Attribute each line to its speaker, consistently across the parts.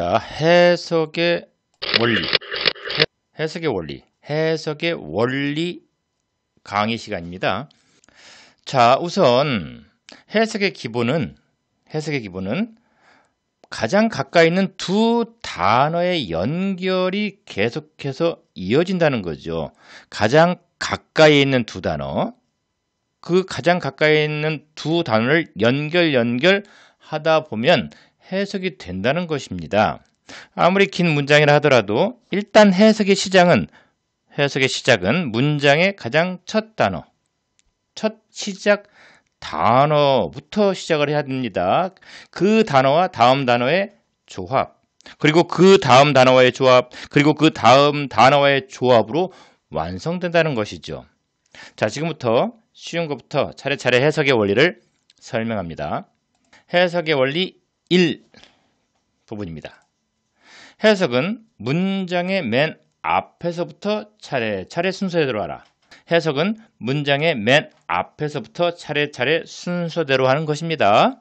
Speaker 1: 자, 그러니까 해석의 원리. 해석의 원리. 해석의 원리 강의 시간입니다. 자, 우선 해석의 기본은 해석의 기본은 가장 가까이 있는 두 단어의 연결이 계속해서 이어진다는 거죠. 가장 가까이 있는 두 단어. 그 가장 가까이 있는 두 단어를 연결 연결 하다 보면 해석이 된다는 것입니다. 아무리 긴 문장이라 하더라도 일단 해석의 시작은 해석의 시작은 문장의 가장 첫 단어, 첫 시작 단어부터 시작을 해야 됩니다. 그 단어와 다음 단어의 조합, 그리고 그 다음 단어와의 조합, 그리고 그 다음 단어와의 조합으로 완성된다는 것이죠. 자, 지금부터 쉬운 것부터 차례차례 해석의 원리를 설명합니다. 해석의 원리 1 부분입니다. 해석은 문장의 맨 앞에서부터 차례차례 순서대로 하라. 해석은 문장의 맨 앞에서부터 차례차례 순서대로 하는 것입니다.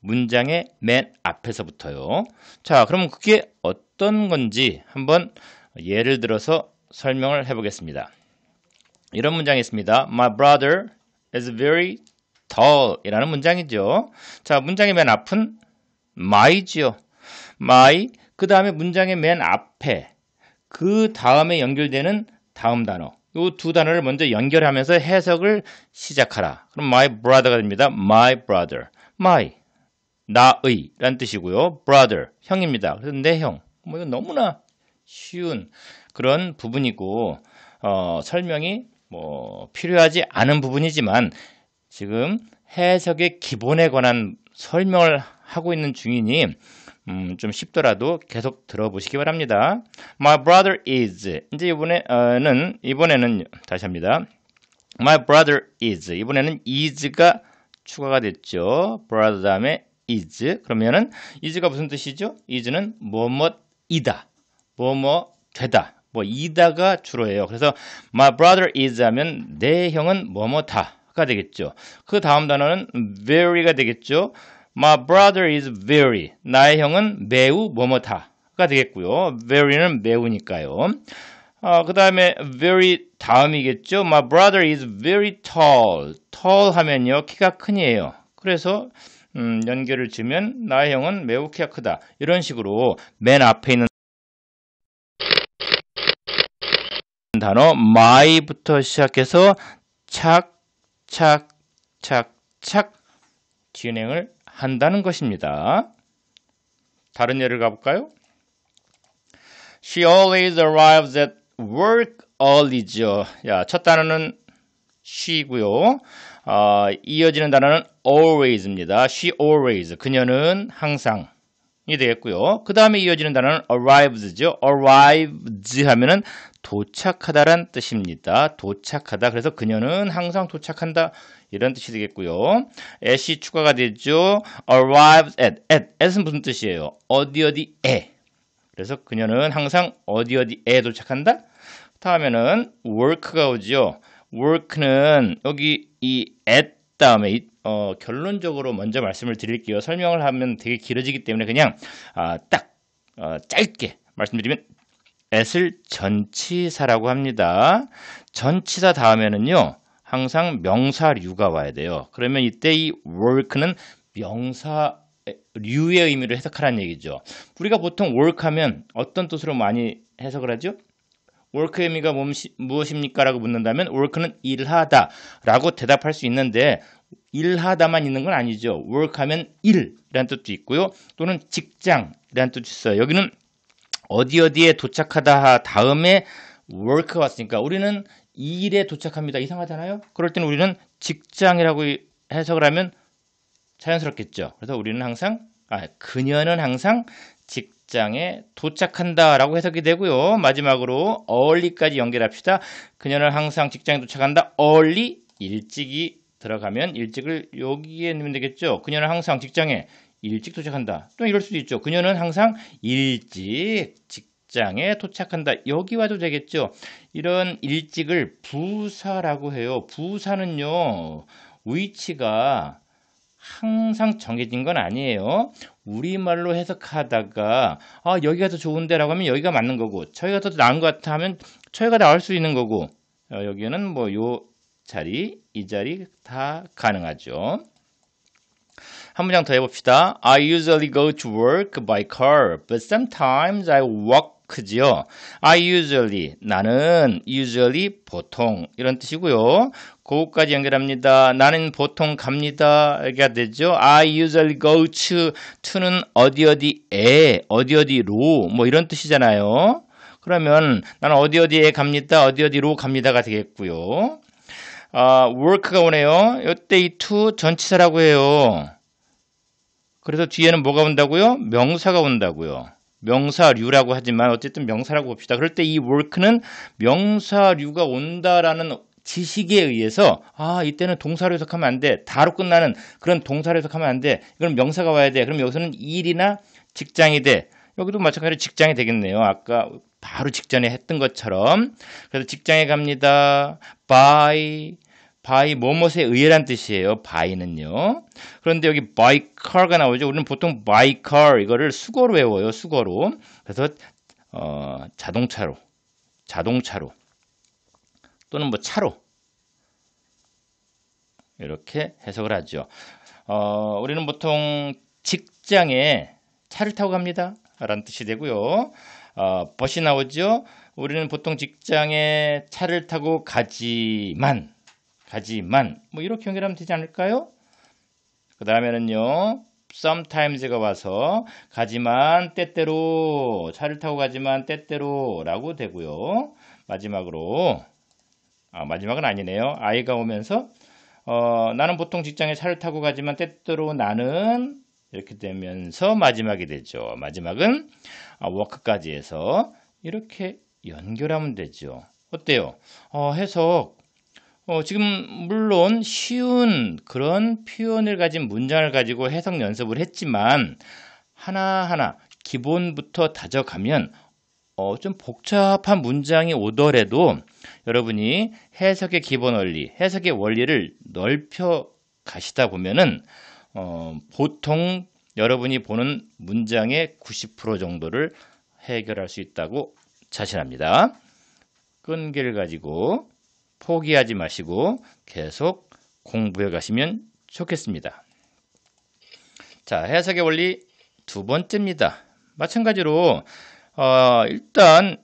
Speaker 1: 문장의 맨 앞에서부터요. 자, 그럼 그게 어떤 건지 한번 예를 들어서 설명을 해보겠습니다. 이런 문장이 있습니다. My brother is very tall 이라는 문장이죠. 자, 문장의 맨 앞은 마이지요 마이 그 다음에 문장의 맨 앞에 그 다음에 연결되는 다음 단어 이 두 단어를 먼저 연결하면서 해석을 시작하라. 그럼 my brother가 됩니다. my brother, my 나의 라는 뜻이고요. brother 형입니다. 그래서 내 형. 뭐 이건 너무나 쉬운 그런 부분이고 어, 설명이 뭐 필요하지 않은 부분이지만 지금 해석의 기본에 관한 설명을 하고 있는 중이니 음, 좀 쉽더라도 계속 들어보시기 바랍니다. My brother is 이제 이번에는 이번에는 다시 합니다. My brother is 이번에는 is가 추가가 됐죠. brother 다음에 is 그러면은 is가 무슨 뜻이죠? is는 뭐뭐이다, 뭐뭐 되다, 뭐 이다가 주로예요. 그래서 my brother is 하면 내 형은 뭐뭐다. 가 되겠죠. 그 다음 단어는 very가 되겠죠. My brother is very. 나의 형은 매우 뭐뭐다가 되겠고요. very는 매우니까요. 어, 그 다음에 very 다음이겠죠. My brother is very tall. tall 하면요. 키가 큰이에요. 그래서 음, 연결을 지면 나의 형은 매우 키가 크다. 이런 식으로 맨 앞에 있는 단어 my부터 시작해서 착 착착착 진행을 한다는 것입니다. 다른 예를 가볼까요? She always arrives at work early죠. 야, 첫 단어는 she고요. 어, 이어지는 단어는 always입니다. She always. 그녀는 항상. 이 되겠고요. 그 다음에 이어지는 단어는 arrives죠. arrives 하면은 도착하다란 뜻입니다. 도착하다. 그래서 그녀는 항상 도착한다. 이런 뜻이 되겠고요. at이 추가가 되죠. arrives at. at. at은 무슨 뜻이에요? 어디 어디에. 그래서 그녀는 항상 어디 어디에 도착한다. 다음에는 work가 오죠. work는 여기 이 at 다음에 이 어, 결론적으로 먼저 말씀을 드릴게요. 설명을 하면 되게 길어지기 때문에 그냥 아, 딱 어, 짧게 말씀드리면 S를 전치사라고 합니다. 전치사 다음에는요. 항상 명사류가 와야 돼요. 그러면 이때 이 work는 명사류의 의미를 해석하라는 얘기죠. 우리가 보통 work 하면 어떤 뜻으로 많이 해석을 하죠? work의 의미가 무엇입니까? 라고 묻는다면 work는 일하다 라고 대답할 수 있는데 일하다만 있는 건 아니죠. work 하면 일이라는 뜻도 있고요. 또는 직장이라는 뜻도 있어요. 여기는 어디 어디에 도착하다 다음에 w o r k 왔으니까 우리는 일에 도착합니다. 이상하잖아요. 그럴 때는 우리는 직장이라고 해석을 하면 자연스럽겠죠. 그래서 우리는 항상 아, 그녀는 항상 직장에 도착한다라고 해석이 되고요. 마지막으로 early까지 연결합시다. 그녀는 항상 직장에 도착한다. early 일찍이 들어가면 일찍을 여기에 넣으면 되겠죠. 그녀는 항상 직장에 일찍 도착한다. 또 이럴 수도 있죠. 그녀는 항상 일찍 직장에 도착한다. 여기 와도 되겠죠. 이런 일찍을 부사라고 해요. 부사는요. 위치가 항상 정해진 건 아니에요. 우리말로 해석하다가 아 여기가 더 좋은데 라고 하면 여기가 맞는 거고 저희가 더 나은 것 같아 하면 저희가 나올 수 있는 거고 어, 여기는 뭐 요 자리 이 자리 다 가능하죠. 한 문장 더 해봅시다. I usually go to work by car, but sometimes I walk. 크지요. I usually 나는 usually 보통 이런 뜻이고요. 그것까지 연결합니다. 나는 보통 갑니다가 이렇 되죠. I usually go to to는 어디 어디에 어디 어디로 뭐 이런 뜻이잖아요. 그러면 나는 어디 어디에 갑니다. 어디 어디로 갑니다가 되겠고요. 아, work가 오네요. 이때 이 to 전치사라고 해요. 그래서 뒤에는 뭐가 온다고요? 명사가 온다고요. 명사류라고 하지만 어쨌든 명사라고 봅시다. 그럴 때 이 work는 명사류가 온다라는 지식에 의해서 아 이때는 동사로 해석하면 안 돼. 다로 끝나는 그런 동사로 해석하면 안 돼. 이건 명사가 와야 돼. 그럼 여기서는 일이나 직장이 돼. 여기도 마찬가지로 직장이 되겠네요. 아까 바로 직전에 했던 것처럼 그래서 직장에 갑니다. by by 뭐뭐에 의해란 뜻이에요. by는요. 그런데 여기 by car가 나오죠. 우리는 보통 by car 이거를 수거로 외워요. 수거로. 그래서 어, 자동차로 자동차로 또는 뭐 차로 이렇게 해석을 하죠. 어, 우리는 보통 직장에 차를 타고 갑니다. 라는 뜻이 되고요. 어, 벗이 나오죠. 우리는 보통 직장에 차를 타고 가지만 가지만 뭐 이렇게 연결하면 되지 않을까요? 그 다음에는요. sometimes가 와서 가지만 때때로 차를 타고 가지만 때때로라고 되고요. 마지막으로 아, 마지막은 아니네요. 아이가 오면서 어, 나는 보통 직장에 차를 타고 가지만 때때로 나는 이렇게 되면서 마지막이 되죠. 마지막은 아, 워크까지 해서 이렇게 연결하면 되죠. 어때요? 어, 해석. 어, 지금 물론 쉬운 그런 표현을 가진 문장을 가지고 해석 연습을 했지만 하나하나 기본부터 다져가면 어, 좀 복잡한 문장이 오더라도 여러분이 해석의 기본 원리, 해석의 원리를 넓혀 가시다 보면은 어, 보통 여러분이 보는 문장의 90% 정도를 해결할 수 있다고 자신합니다. 끈기를 가지고 포기하지 마시고 계속 공부해 가시면 좋겠습니다. 자, 해석의 원리 두 번째입니다. 마찬가지로 어, 일단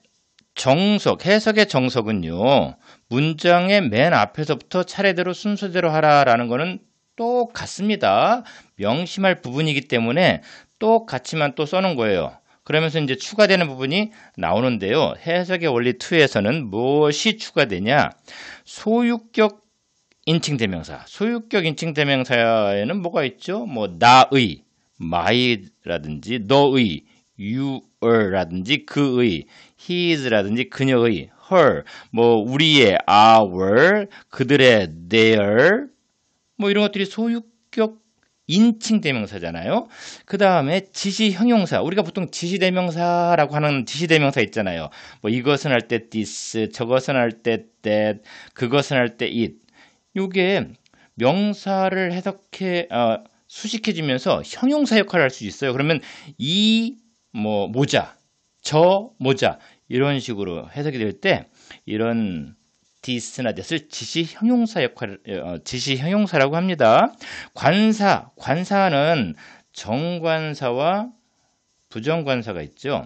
Speaker 1: 정석, 해석의 정석은요. 문장의 맨 앞에서부터 차례대로 순서대로 하라라는 것은 똑같습니다. 명심할 부분이기 때문에 똑같지만 또 써놓은 거예요. 그러면서 이제 추가되는 부분이 나오는데요. 해석의 원리 2에서는 무엇이 추가되냐? 소유격 인칭 대명사. 소유격 인칭 대명사에는 뭐가 있죠? 뭐 나의, my라든지 너의, your라든지 그의, his라든지 그녀의, her, 뭐 우리의, our, 그들의, their, 뭐 이런 것들이 소유격 인칭 대명사잖아요. 그 다음에 지시 형용사. 우리가 보통 지시 대명사라고 하는 지시 대명사 있잖아요. 뭐 이것은 할 때 this, 저것은 할 때 that, 그것은 할 때 it. 요게 명사를 해석해 어, 수식해주면서 형용사 역할을 할 수 있어요. 그러면 이 뭐 모자, 저 모자 이런 식으로 해석이 될 때 이런 디스나댓을 지시 형용사 역할 어, 지시 형용사라고 합니다. 관사 관사는 정관사와 부정관사가 있죠.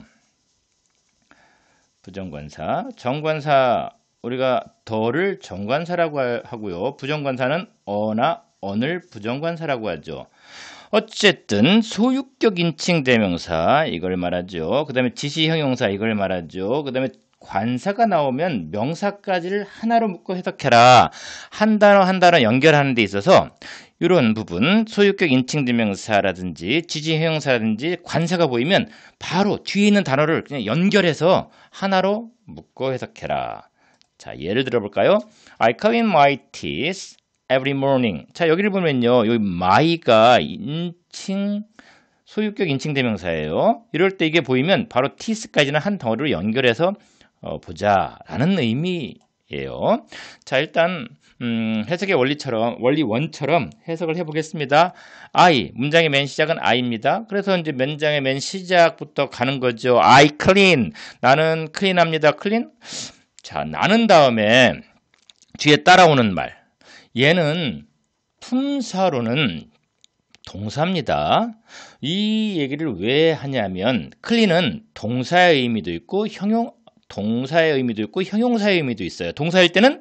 Speaker 1: 부정관사 정관사 우리가 더를 정관사라고 하고요. 부정관사는 어나 언을 부정관사라고 하죠. 어쨌든 소유격 인칭 대명사 이걸 말하죠. 그 다음에 지시형용사 이걸 말하죠. 그 다음에 관사가 나오면 명사까지를 하나로 묶어 해석해라. 한 단어 한 단어 연결하는 데 있어서 이런 부분 소유격 인칭대명사라든지 지지형용사라든지 관사가 보이면 바로 뒤에 있는 단어를 그냥 연결해서 하나로 묶어 해석해라. 자 예를 들어볼까요? I come in my teeth every morning. 자 여기를 보면요, 여기 my가 인칭 소유격 인칭대명사예요. 이럴 때 이게 보이면 바로 teeth까지는 한 덩어리로 연결해서 어, 보자라는 의미예요. 자 일단 음, 해석의 원리처럼 원리 원처럼 해석을 해보겠습니다. I 문장의 맨 시작은 I입니다. 그래서 이제 문장의 맨 시작부터 가는 거죠. I clean 나는 클린합니다. 클린 자 나는 다음에 뒤에 따라오는 말 얘는 품사로는 동사입니다. 이 얘기를 왜 하냐면 클린은 동사의 의미도 있고 형용 동사의 의미도 있고 형용사의 의미도 있어요. 동사일 때는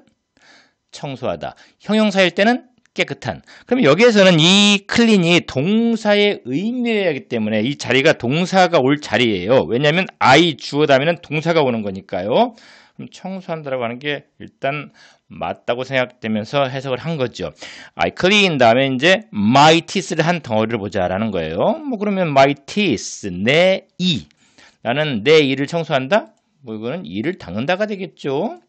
Speaker 1: 청소하다. 형용사일 때는 깨끗한. 그럼 여기에서는 이 클린이 동사의 의미여야 기 때문에 이 자리가 동사가 올 자리예요. 왜냐하면 I 주어 다음에는 동사가 오는 거니까요. 그럼 청소한다라고 하는 게 일단 맞다고 생각되면서 해석을 한 거죠. I clean 다음에 이제 my teeth를 한 덩어리를 보자라는 거예요. 뭐 그러면 my teeth 내 이. 나는 내 이를 청소한다? 뭐 이거는 일을 당한다가 되겠죠.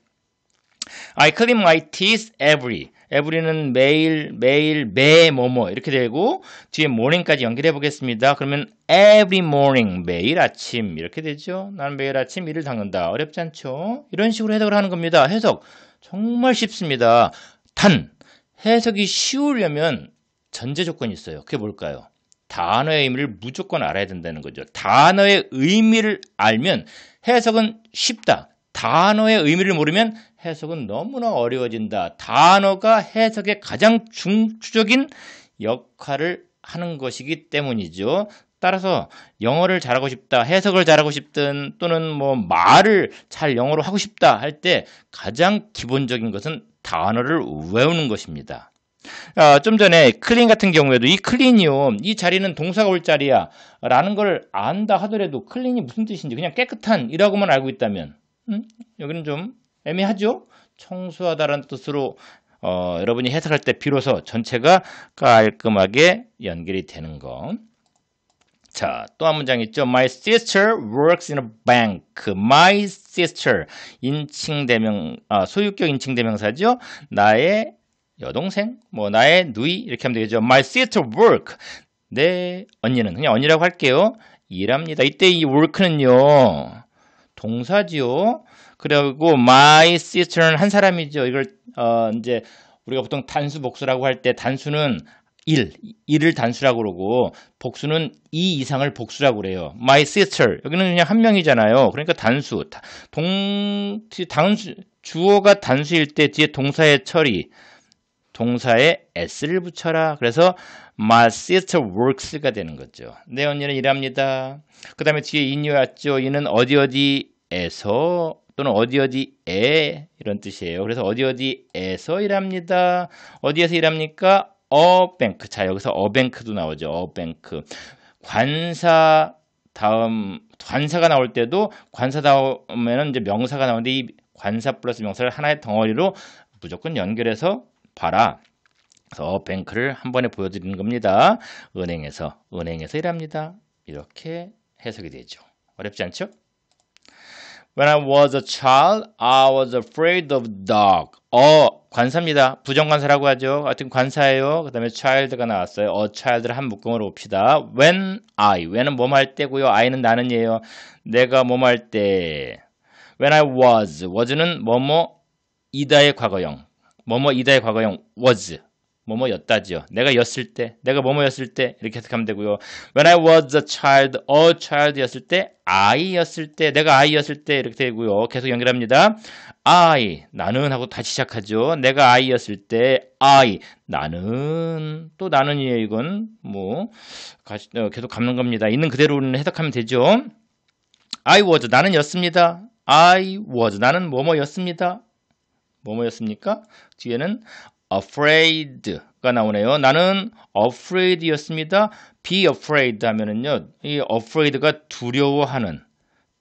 Speaker 1: I clean my teeth every. every는 매일 매일 매 뭐뭐 뭐 이렇게 되고 뒤에 morning까지 연결해 보겠습니다. 그러면 every morning 매일 아침 이렇게 되죠. 나는 매일 아침 일을 당한다. 어렵지 않죠? 이런 식으로 해석을 하는 겁니다. 해석 정말 쉽습니다. 단 해석이 쉬우려면 전제 조건이 있어요. 그게 뭘까요? 단어의 의미를 무조건 알아야 된다는 거죠. 단어의 의미를 알면 해석은 쉽다. 단어의 의미를 모르면 해석은 너무나 어려워진다. 단어가 해석의 가장 중추적인 역할을 하는 것이기 때문이죠. 따라서 영어를 잘하고 싶다, 해석을 잘하고 싶든 또는 뭐 말을 잘 영어로 하고 싶다 할 때 가장 기본적인 것은 단어를 외우는 것입니다. 어, 좀 전에 클린 같은 경우에도 이 클린이요. 이 자리는 동사가 올 자리야. 라는 걸 안다 하더라도 클린이 무슨 뜻인지 그냥 깨끗한이라고만 알고 있다면 음? 여기는 좀 애매하죠? 청소하다라는 뜻으로 어, 여러분이 해석할 때 비로소 전체가 깔끔하게 연결이 되는 거. 자, 또 한 문장 있죠. My sister works in a bank. My sister 인칭 대명 아, 소유격 인칭 대명사죠. 나의 여동생, 뭐 나의 누이 이렇게 하면 되겠죠. My sister work. 내 언니는 그냥 언니라고 할게요. 일합니다. 이때 이 work는요. 동사지요. 그리고 my sister는 한 사람이죠. 이걸 어 이제 우리가 보통 단수 복수라고 할 때 단수는 일, 일을 단수라고 그러고 복수는 이 이상을 복수라고 그래요. My sister 여기는 그냥 한 명이잖아요. 그러니까 단수 동 단수 주어가 단수일 때 뒤에 동사의 처리 동사에 s를 붙여라. 그래서 my sister works가 되는 거죠. 내 언니는 일합니다. 그 다음에 뒤에 in이 왔죠. 이는 어디 어디에서 또는 어디 어디에 이런 뜻이에요. 그래서 어디 어디에서 일합니다. 어디에서 일합니까? 어뱅크. 자 여기서 어뱅크도 나오죠. 어뱅크. 관사 다음 관사가 나올 때도 관사 다음에는 이제 명사가 나오는데 이 관사 플러스 명사를 하나의 덩어리로 무조건 연결해서 봐라. 그래서 뱅크를 한 번에 보여드리는 겁니다. 은행에서 은행에서 일합니다. 이렇게 해석이 되죠. 어렵지 않죠? When I was a child, I was afraid of dog. 어, 관사입니다. 부정관사라고 하죠. 하여튼 관사예요. 그 다음에 child가 나왔어요. 어, child를 한 묶음으로 봅시다. When I, when은 뭐뭐 할 때고요. I는 나는예요 내가 뭐뭐 할 때. When I was, was는 뭐뭐 이다의 과거형. 뭐뭐 이다의 과거형 was 뭐뭐였다지요. 내가 였을 때, 내가 뭐뭐였을 때 이렇게 해석하면 되고요. When I was a child, a child였을 때, I였을 때, 내가 I였을 때 이렇게 되고요. 계속 연결합니다. I, 나는 하고 다시 시작하죠. 내가 I였을 때, I, 나는 또 나는이에요. 이건 뭐 어, 계속 감는 겁니다. 있는 그대로는 해석하면 되죠. I was, 나는 였습니다. I was, 나는 뭐뭐였습니다. 뭐뭐였습니까? 뒤에는 afraid가 나오네요. 나는 afraid였습니다. be afraid 하면은요. 이 afraid가 두려워하는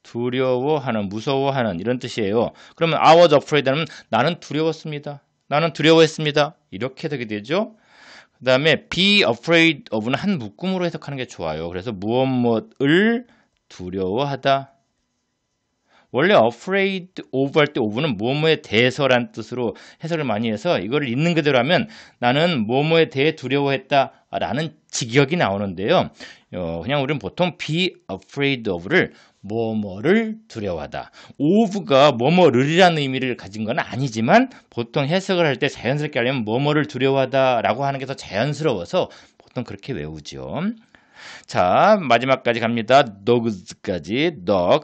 Speaker 1: 두려워하는 무서워하는 이런 뜻이에요. 그러면 I was afraid 하면 나는 두려웠습니다. 나는 두려워했습니다. 이렇게 되게 되죠. 그 다음에 be afraid of는 한 묶음으로 해석하는 게 좋아요. 그래서 무엇 무엇을 두려워하다 원래 afraid of 할 때 of는 뭐뭐에 대해서란 뜻으로 해석을 많이 해서 이거를 있는 그대로 하면 나는 뭐뭐에 대해 두려워했다라는 아, 직역이 나오는데요. 어, 그냥 우리는 보통 be afraid of를 뭐뭐를 두려워하다. of가 뭐뭐를이라는 의미를 가진 건 아니지만 보통 해석을 할 때 자연스럽게 하려면 뭐뭐를 두려워하다라고 하는 게 더 자연스러워서 보통 그렇게 외우죠. 자, 마지막까지 갑니다. d o g 까지 d o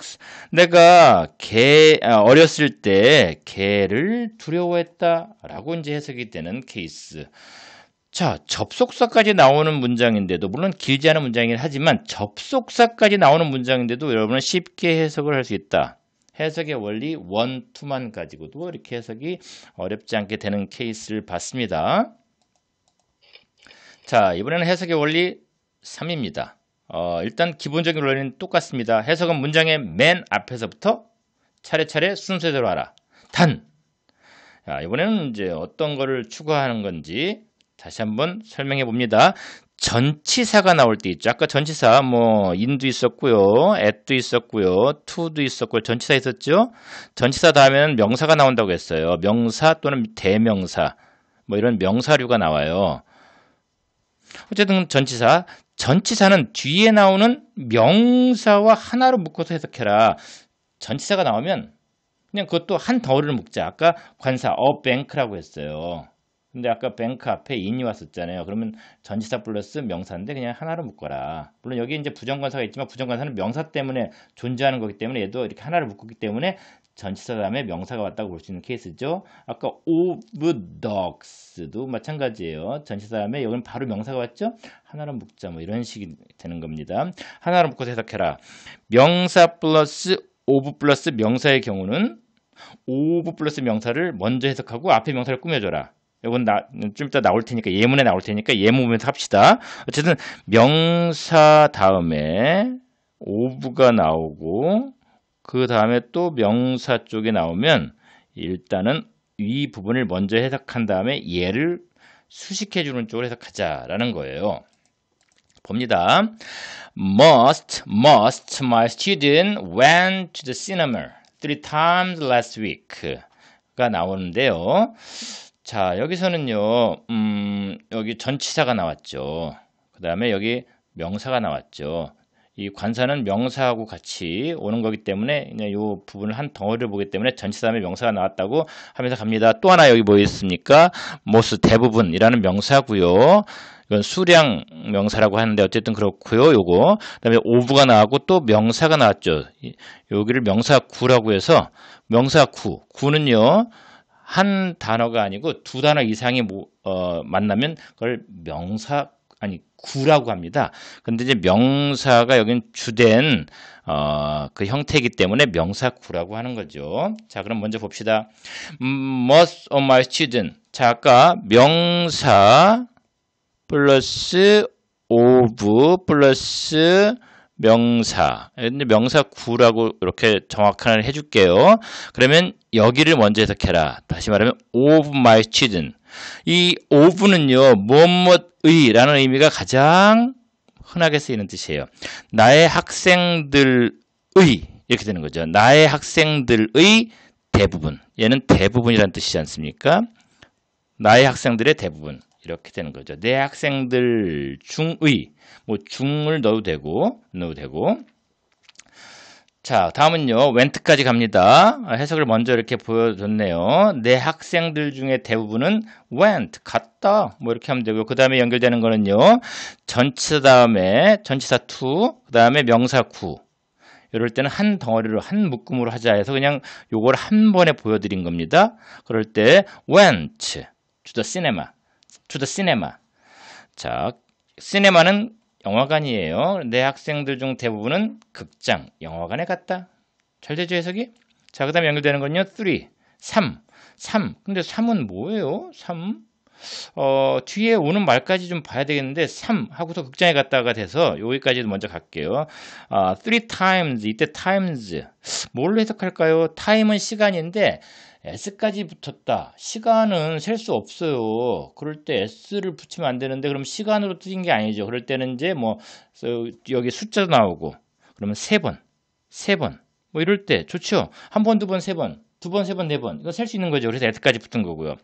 Speaker 1: 내가 개 아, 어렸을 때 개를 두려워했다라고 이제 해석이 되는 케이스. 자, 접속사까지 나오는 문장인데도 물론 길지 않은 문장이긴 하지만 접속사까지 나오는 문장인데도 여러분은 쉽게 해석을 할 수 있다. 해석의 원리 원투만 가지고도 이렇게 해석이 어렵지 않게 되는 케이스를 봤습니다. 자, 이번에는 해석의 원리 3입니다. 어, 일단 기본적인 원리는 똑같습니다. 해석은 문장의 맨 앞에서부터 차례차례 순서대로 하라. 단! 자, 이번에는 이제 어떤 거를 추구하는 건지 다시 한번 설명해 봅니다. 전치사가 나올 때 있죠. 아까 전치사 뭐 인도 있었고요. 앱도 있었고요. 투도 있었고 요 전치사 있었죠. 전치사 다음에는 명사가 나온다고 했어요. 명사 또는 대명사 뭐 이런 명사류가 나와요. 어쨌든 전치사 전치사는 뒤에 나오는 명사와 하나로 묶어서 해석해라. 전치사가 나오면 그냥 그것도 한 덩어리를 묶자. 아까 관사 어 뱅크라고 했어요. 근데 아까 뱅크 앞에 인이 왔었잖아요. 그러면 전치사 플러스 명사인데 그냥 하나로 묶어라. 물론 여기 이제 부정관사가 있지만 부정관사는 명사 때문에 존재하는 거기 때문에 얘도 이렇게 하나를 묶기 때문에 전치사 다음에 명사가 왔다고 볼 수 있는 케이스죠. 아까 of dogs도 마찬가지예요. 전치사 다음에 여기는 바로 명사가 왔죠. 하나로 묶자 뭐 이런 식이 되는 겁니다. 하나로 묶어서 해석해라. 명사 플러스 of 플러스 명사의 경우는 of 플러스 명사를 먼저 해석하고 앞에 명사를 꾸며줘라. 이건 나, 좀 이따 나올 테니까 예문에 나올 테니까 예문에서 합시다. 어쨌든 명사 다음에 오브가 나오고 그 다음에 또 명사 쪽에 나오면 일단은 이 부분을 먼저 해석한 다음에 얘를 수식해 주는 쪽으로 해석하자라는 거예요. 봅니다. Most, most my student went to the cinema three times last week. 가 나오는데요. 자, 여기서는요, 음, 여기 전치사가 나왔죠. 그 다음에 여기 명사가 나왔죠. 이 관사는 명사하고 같이 오는 거기 때문에 이 부분을 한 덩어리를 보기 때문에 전체 다음에 명사가 나왔다고 하면서 갑니다. 또 하나 여기 뭐 있습니까? 모스 대부분이라는 명사고요. 이건 수량 명사라고 하는데 어쨌든 그렇고요. 요거 그다음에 오브가 나왔고 또 명사가 나왔죠. 여기를 명사구라고 해서 명사구 구는요. 한 단어가 아니고 두 단어 이상이 뭐, 어, 만나면 그걸 명사 아니 구라고 합니다. 근데 이제 명사가 여긴 주된 어, 그 형태이기 때문에 명사구라고 하는 거죠. 자, 그럼 먼저 봅시다. Most of my students. 자, 아까 명사 플러스 of 플러스 명사. 명사구라고 이렇게 정확한게 해줄게요. 그러면 여기를 먼저 해석해라. 다시 말하면 of my students. 이오브는요 무엇무엇의라는 의미가 가장 흔하게 쓰이는 뜻이에요. 나의 학생들의 이렇게 되는 거죠. 나의 학생들의 대부분. 얘는 대부분이라는 뜻이지 않습니까? 나의 학생들의 대부분. 이렇게 되는 거죠. 내 학생들 중의. 뭐 중을 넣어도 되고, 넣어도 되고. 자, 다음은요. 웬트까지 갑니다. 아, 해석을 먼저 이렇게 보여줬네요. 내 학생들 중에 대부분은 went, 갔다. 뭐 이렇게 하면 되고요. 그 다음에 연결되는 거는요. 전치 다음에 전치사 to, 그 다음에 명사 구. 이럴 때는 한 덩어리로 한 묶음으로 하자 해서 그냥 요걸 한 번에 보여드린 겁니다. 그럴 때 went to the cinema, to the cinema. 자, 시네마는 영화관이에요. 내 학생들 중 대부분은 극장, 영화관에 갔다. 잘 되죠, 해석이? 자, 그 다음에 연결되는 건요. 3, 3, 3. 근데 3은 뭐예요? 3? 어, 뒤에 오는 말까지 좀 봐야 되겠는데 3 하고서 극장에 갔다가 돼서 여기까지 도 먼저 갈게요. 아, t h r times 이때 times 뭘로 해석할까요? time은 시간인데 S까지 붙었다. 시간은 셀 수 없어요. 그럴 때 S를 붙이면 안 되는데 그럼 시간으로 뜨인 게 아니죠. 그럴 때는 이제 뭐 여기 숫자 나오고 그러면 세 번, 세번뭐 이럴 때 좋죠. 한 번, 두 번, 세 번. 두 번, 세 번, 네 번. 이거 셀 수 있는 거죠. 그래서 S까지 붙은 거고요.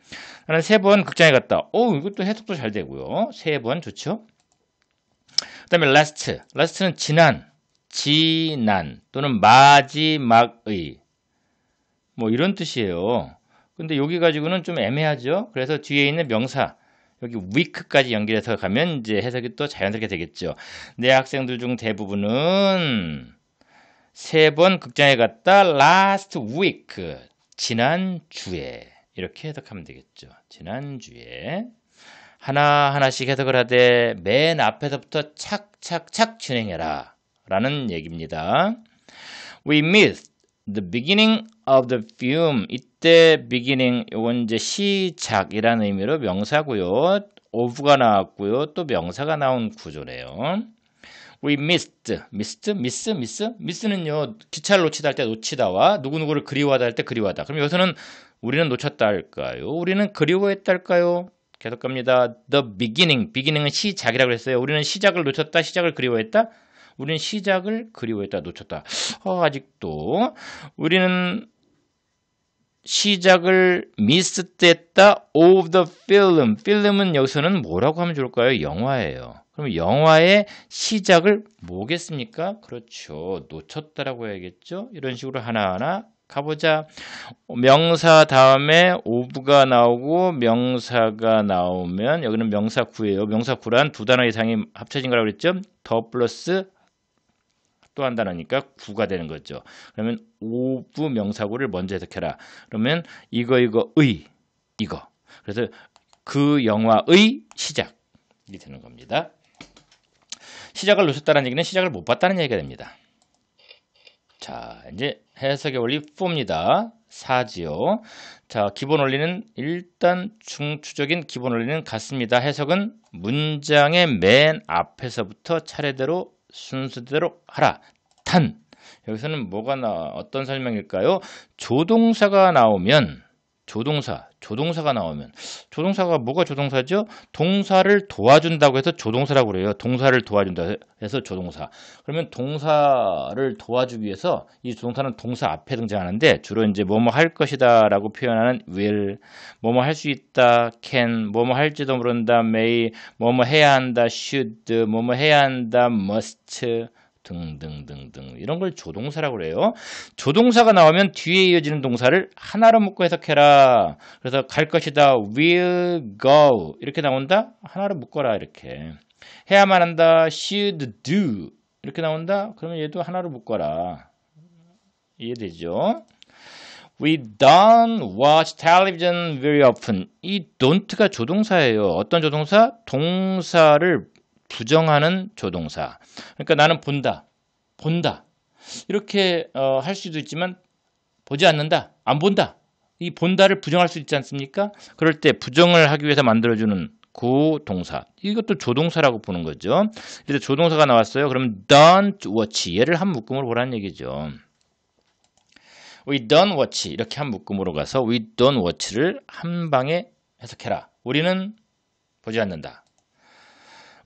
Speaker 1: 나는 세번 극장에 갔다. 오, 이것도 해석도 잘 되고요. 세 번 좋죠. 그 다음에 last. last는 지난, 지난 또는 마지막의 뭐 이런 뜻이에요. 근데 여기 가지고는 좀 애매하죠. 그래서 뒤에 있는 명사 여기 week까지 연결해서 가면 이제 해석이 또 자연스럽게 되겠죠. 내 학생들 중 대부분은 세 번 극장에 갔다 last week 지난 주에 이렇게 해석하면 되겠죠. 지난 주에 하나 하나씩 해석을 하되 맨 앞에서부터 착착착 진행해라 라는 얘기입니다. We missed the beginning of the fume 이때 beginning 이건 이제 시작이라는 의미로 명사고요. of가 나왔고요. 또 명사가 나온 구조래요. We missed, missed, miss, miss, miss는요 기차를 놓치다 할 때 놓치다와 누구누구를 그리워하다 할 때 그리워하다. 그럼 여기서는 우리는 놓쳤다 할까요? 우리는 그리워했다 할까요? 계속 갑니다. The beginning, beginning은 시작이라고 했어요. 우리는 시작을 놓쳤다, 시작을 그리워했다. 우리는 시작을 그리워했다 놓쳤다. 어, 아직도 우리는 시작을 미스됐다 of the film. 필름은 여기서는 뭐라고 하면 좋을까요? 영화예요. 그럼 영화의 시작을 뭐겠습니까? 그렇죠. 놓쳤다라고 해야겠죠? 이런 식으로 하나하나 가보자. 명사 다음에 오브가 나오고 명사가 나오면 여기는 명사구예요. 명사구란 두 단어 이상이 합쳐진 거라고 그랬죠? 더 플러스 또도한다니까 구가 되는 거죠. 그러면 오부 명사구를 먼저 해석해라. 그러면 이거 이거 의 이거. 그래서 그 영화의 시작이 되는 겁니다. 시작을 놓쳤다는 얘기는 시작을 못 봤다는 얘기가 됩니다. 자, 이제 해석의 원리 4입니다. 4지요. 자, 기본 원리는 일단 중추적인 기본 원리는 같습니다. 해석은 문장의 맨 앞에서부터 차례대로 순서대로 하라. 단 여기서는 뭐가 나 어떤 설명일까요? 조동사가 나오면 조동사, 조동사가 나오면 조동사가 뭐가 조동사죠? 동사를 도와준다고 해서 조동사라고 그래요. 동사를 도와준다 해서 조동사. 그러면 동사를 도와주기 위해서 이 조동사는 동사 앞에 등장하는데 주로 이제 뭐뭐 뭐 할 것이다라고 표현하는 will, 뭐뭐 할 수 있다, can, 뭐뭐 뭐 할지도 모른다, may, 뭐뭐 뭐 해야 한다, should, 뭐뭐 해야 한다, must. 등등등등 이런 걸 조동사라고 해요 조동사가 나오면 뒤에 이어지는 동사를 하나로 묶어 해석해라. 그래서 갈 것이다. will go 이렇게 나온다. 하나로 묶어라 이렇게. 해야만 한다. should do 이렇게 나온다. 그러면 얘도 하나로 묶어라. 이해되죠? We don't watch television very often. 이 don't가 조동사예요. 어떤 조동사? 동사를 부정하는 조동사. 그러니까 나는 본다. 본다. 이렇게 어, 할 수도 있지만 보지 않는다. 안 본다. 이 본다를 부정할 수 있지 않습니까? 그럴 때 부정을 하기 위해서 만들어주는 구 동사. 이것도 조동사라고 보는 거죠. 이제 조동사가 나왔어요. 그럼 don't watch. 얘를 한 묶음으로 보라는 얘기죠. We don't watch. 이렇게 한 묶음으로 가서 we don't watch를 한 방에 해석해라. 우리는 보지 않는다.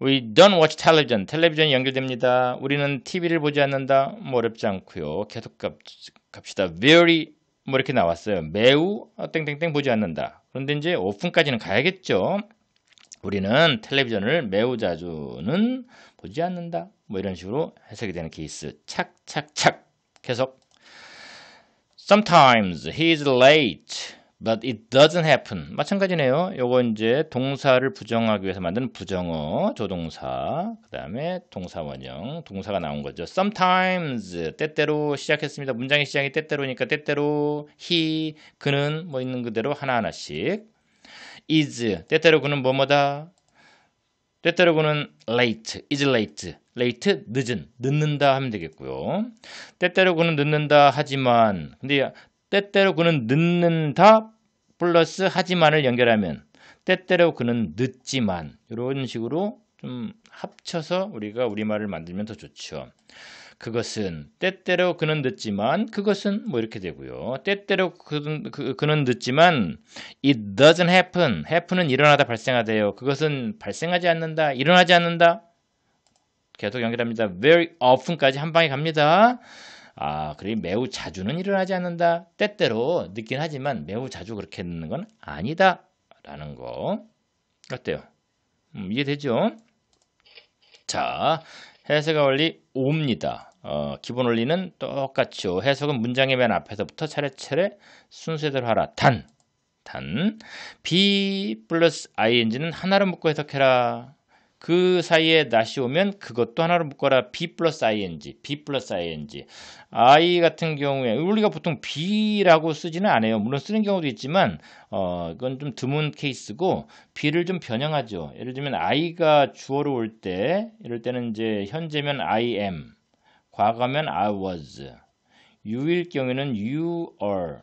Speaker 1: We don't watch television. 텔레비전이 연결됩니다. 우리는 TV를 보지 않는다. 뭐 어렵지 않고요. 계속 갑, 시다 Very 뭐 이렇게 나왔어요. 매우 어, 땡땡땡 보지 않는다. 그런데 이제 오픈까지는 가야겠죠. 우리는 텔레비전을 매우 자주는 보지 않는다. 뭐 이런 식으로 해석이 되는 케이스. 착착착 계속. Sometimes he s late. but it doesn't happen. 마찬가지네요. 요거 이제 동사를 부정하기 위해서 만든 부정어, 조동사, 그 다음에 동사 원형, 동사가 나온 거죠. sometimes, 때때로 시작했습니다. 문장의 시작이 때때로니까 때때로 he, 그는 뭐 있는 그대로 하나하나씩 is, 때때로 그는 뭐뭐다. 때때로 그는 late, is late, late, 늦은, 늦는다 하면 되겠고요. 때때로 그는 늦는다 하지만, 근데 때때로 그는 늦는다 플러스 하지만을 연결하면 때때로 그는 늦지만 이런 식으로 좀 합쳐서 우리가 우리말을 만들면 더 좋죠. 그것은 때때로 그는 늦지만 그것은 뭐 이렇게 되고요. 때때로 그는, 그, 는 늦지만 it doesn't happen. happen은 일어나다 발생하대요. 그것은 발생하지 않는다. 일어나지 않는다. 계속 연결합니다. very often까지 한 방에 갑니다. 아, 그리 매우 자주는 일어나지 않는다. 때때로 늦긴 하지만 매우 자주 그렇게 늦는 건 아니다. 라는 거. 어때요? 음, 이해되죠? 자, 해석의 원리 5입니다. 어, 기본 원리는 똑같죠. 해석은 문장의 맨 앞에서부터 차례차례 순서대로 하라. 단, 단, B 플러스 ING는 하나로 묶고 해석해라. 그 사이에 낫이 오면 그것도 하나로 묶어라. b 플러스 ing, b 플러스 ing. i 같은 경우에 우리가 보통 b라고 쓰지는 않아요. 물론 쓰는 경우도 있지만 어 이건 좀 드문 케이스고 b를 좀 변형하죠. 예를 들면 i가 주어로 올 때 이럴 때는 이제 현재면 i am, 과거면 I was, y o 일 경우에는 you are,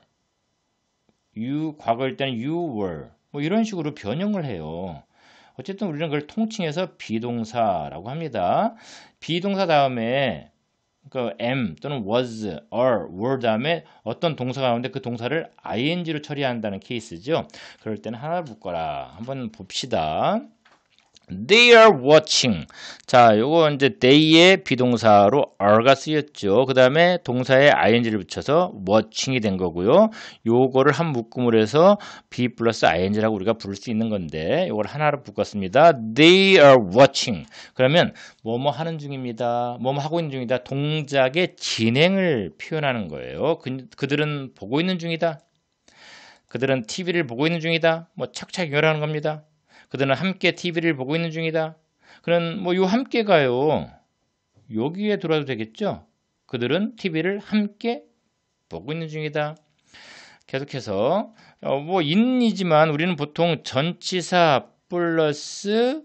Speaker 1: you 과거일 때는 you were 뭐 이런 식으로 변형을 해요. 어쨌든 우리는 그걸 통칭해서 비동사라고 합니다. 비동사 다음에 그 am 또는 was, are, were 다음에 어떤 동사가 나오는데 그 동사를 ing로 처리한다는 케이스죠. 그럴 때는 하나 를 묶어라. 한번 봅시다. They are watching. 자, 요거 이제 they의 비동사로 are가 쓰였죠. 그 다음에 동사에 ing를 붙여서 watching이 된 거고요. 요거를 한 묶음으로 해서 be 플러스 ing라고 우리가 부를 수 있는 건데 요걸 하나로 묶었습니다. They are watching. 그러면 뭐뭐 뭐 하는 중입니다. 뭐뭐 뭐 하고 있는 중이다. 동작의 진행을 표현하는 거예요. 그, 그들은 보고 있는 중이다. 그들은 TV를 보고 있는 중이다. 뭐 착착 열라는 겁니다. 그들은 함께 TV를 보고 있는 중이다. 그는 뭐요 함께가요. 여기에 들어와도 되겠죠? 그들은 TV를 함께 보고 있는 중이다. 계속해서 어, 뭐 인이지만 우리는 보통 전치사 플러스